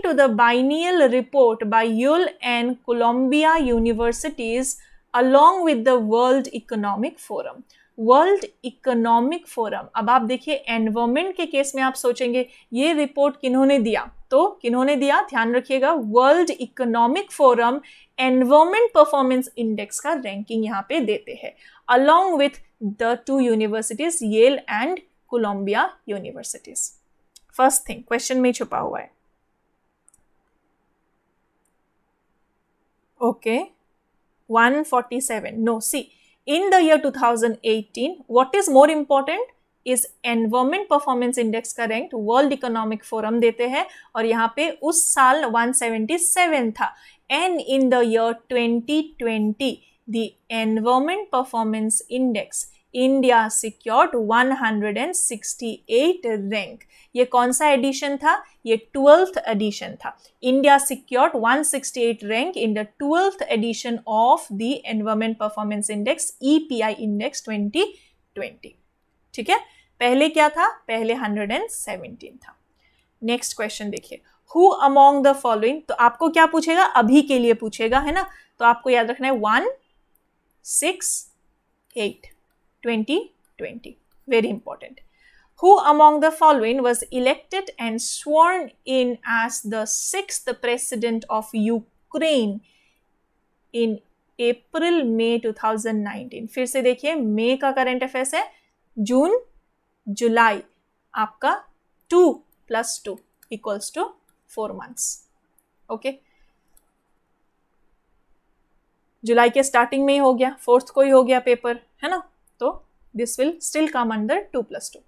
to the biennial report by Yale and Columbia Universities, along with the World Economic Forum. World economic forum अब आप देखिए एनवायरमेंट के केस में आप सोचेंगे ये रिपोर्ट किन्होंने दिया तो किन्होंने दिया ध्यान रखिएगा world economic forum environment performance index का रैंकिंग यहाँ पे देते हैं along with the two universities Yale and Columbia universities first thing question में छुपा हुआ है okay okay. 147 no see in the year 2018 what is more important इस एनवायरमेंट परफॉर्मेंस इंडेक्स का रैंक वर्ल्ड इकोनॉमिक फोरम देते हैं और यहाँ पे उस साल 177 था and in the year 2020 the environment performance index India secured 168 rank ये कौन सा एडिशन था ये ट्वेल्थ एडिशन था India secured 168 rank in the twelfth edition of the environment performance index EPI index 2020 ठीक है पहले क्या था पहले 117 था नेक्स्ट क्वेश्चन देखिए हु अमोंग द फॉलोइंग तो आपको क्या पूछेगा अभी के लिए पूछेगा है ना तो आपको याद रखना है one six eight 2020. Very important. Who among the following was elected and sworn in as the sixth president of Ukraine in april may 2019 fir se dekhiye may ka current affairs hai june july aapka 2 plus 2 equals to 4 months okay जुलाई के स्टार्टिंग में ही हो गया फोर्थ को ही हो गया पेपर है ना तो this will still come under two plus two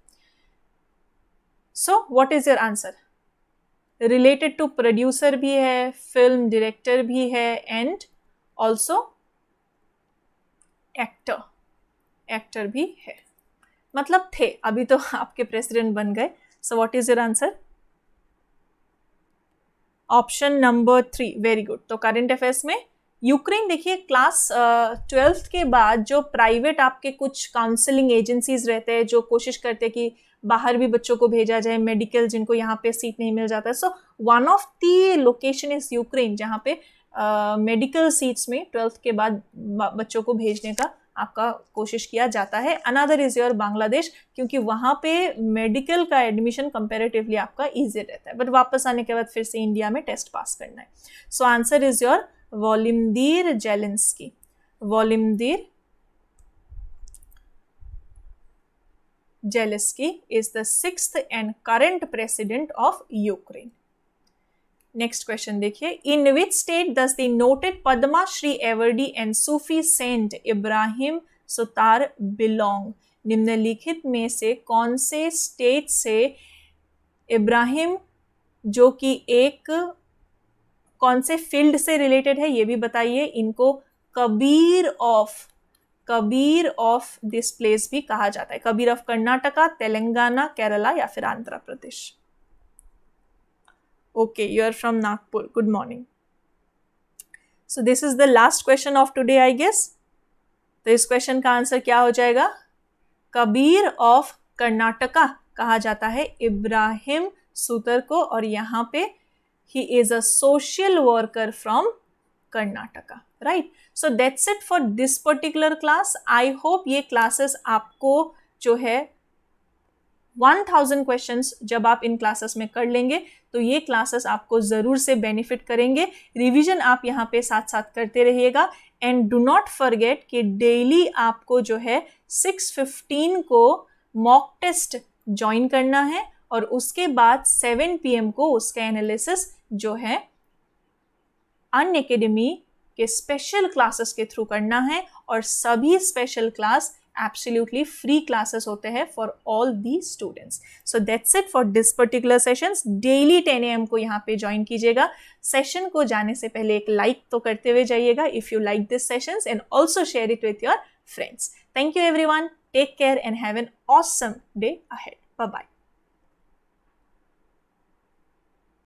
so what is your answer related to producer भी है फिल्म डिरेक्टर भी है एंड ऑल्सो एक्टर एक्टर भी है मतलब थे अभी तो [laughs] आपके प्रेसिडेंट बन गए so what is your answer option number three very good तो करेंट अफेयर्स में यूक्रेन देखिए क्लास ट्वेल्थ के बाद जो प्राइवेट आपके कुछ काउंसलिंग एजेंसीज रहते हैं जो कोशिश करते हैं कि बाहर भी बच्चों को भेजा जाए मेडिकल जिनको यहाँ पे सीट नहीं मिल जाता है so one of the location is Ukraine जहाँ पे मेडिकल uh, सीट्स में ट्वेल्थ के बाद बच्चों को भेजने का आपका कोशिश किया जाता है अनदर इज़ योर बांग्लादेश क्योंकि वहाँ पे मेडिकल का एडमिशन कंपेरेटिवली आपका ईजी रहता है बट वापस आने के बाद फिर से इंडिया में टेस्ट पास करना है so answer is your Volodymyr Zelensky Volodymyr Zelensky is the six and current president of Ukraine next question देखिए in which state does the noted Padma Shri awardee and Sufi saint Ibrahim Sutar belong निम्नलिखित में से कौन से स्टेट से इब्राहिम जो कि एक कौन से फील्ड से रिलेटेड है ये भी बताइए इनको Kabir of Kabir of this place भी कहा जाता है कबीर ऑफ कर्नाटका तेलंगाना केरला या फिर Andhra Pradesh okay you are from Nagpur good morning so this is the last question of today I guess तो इस क्वेश्चन का आंसर क्या हो जाएगा कबीर ऑफ कर्नाटका कहा जाता है इब्राहिम सूतर को और यहाँ पे He is a social worker from Karnataka. Right so that's it for this particular class I hope ये क्लासेस आपको जो है 1000 क्वेश्चन जब आप इन क्लासेस में कर लेंगे तो ये क्लासेस आपको ज़रूर से बेनिफिट करेंगे रिवीजन आप यहाँ पे साथ साथ करते रहिएगा एंड डू नॉट फॉरगेट कि डेली आपको जो है 6:15 को मॉक टेस्ट ज्वाइन करना है और उसके बाद 7 एम को उसका एनालिसिस जो है अन एकेडमी के स्पेशल क्लासेस के थ्रू करना है और सभी special class absolutely free classes होते हैं for all the students so that's it for this particular sessions. Daily 10 AM को यहाँ पे ज्वाइन कीजिएगा सेशन को जाने से पहले एक लाइक like तो करते हुए जाइएगा if you like this session and also share it with your friends thank you everyone take care and have an awesome day ahead bye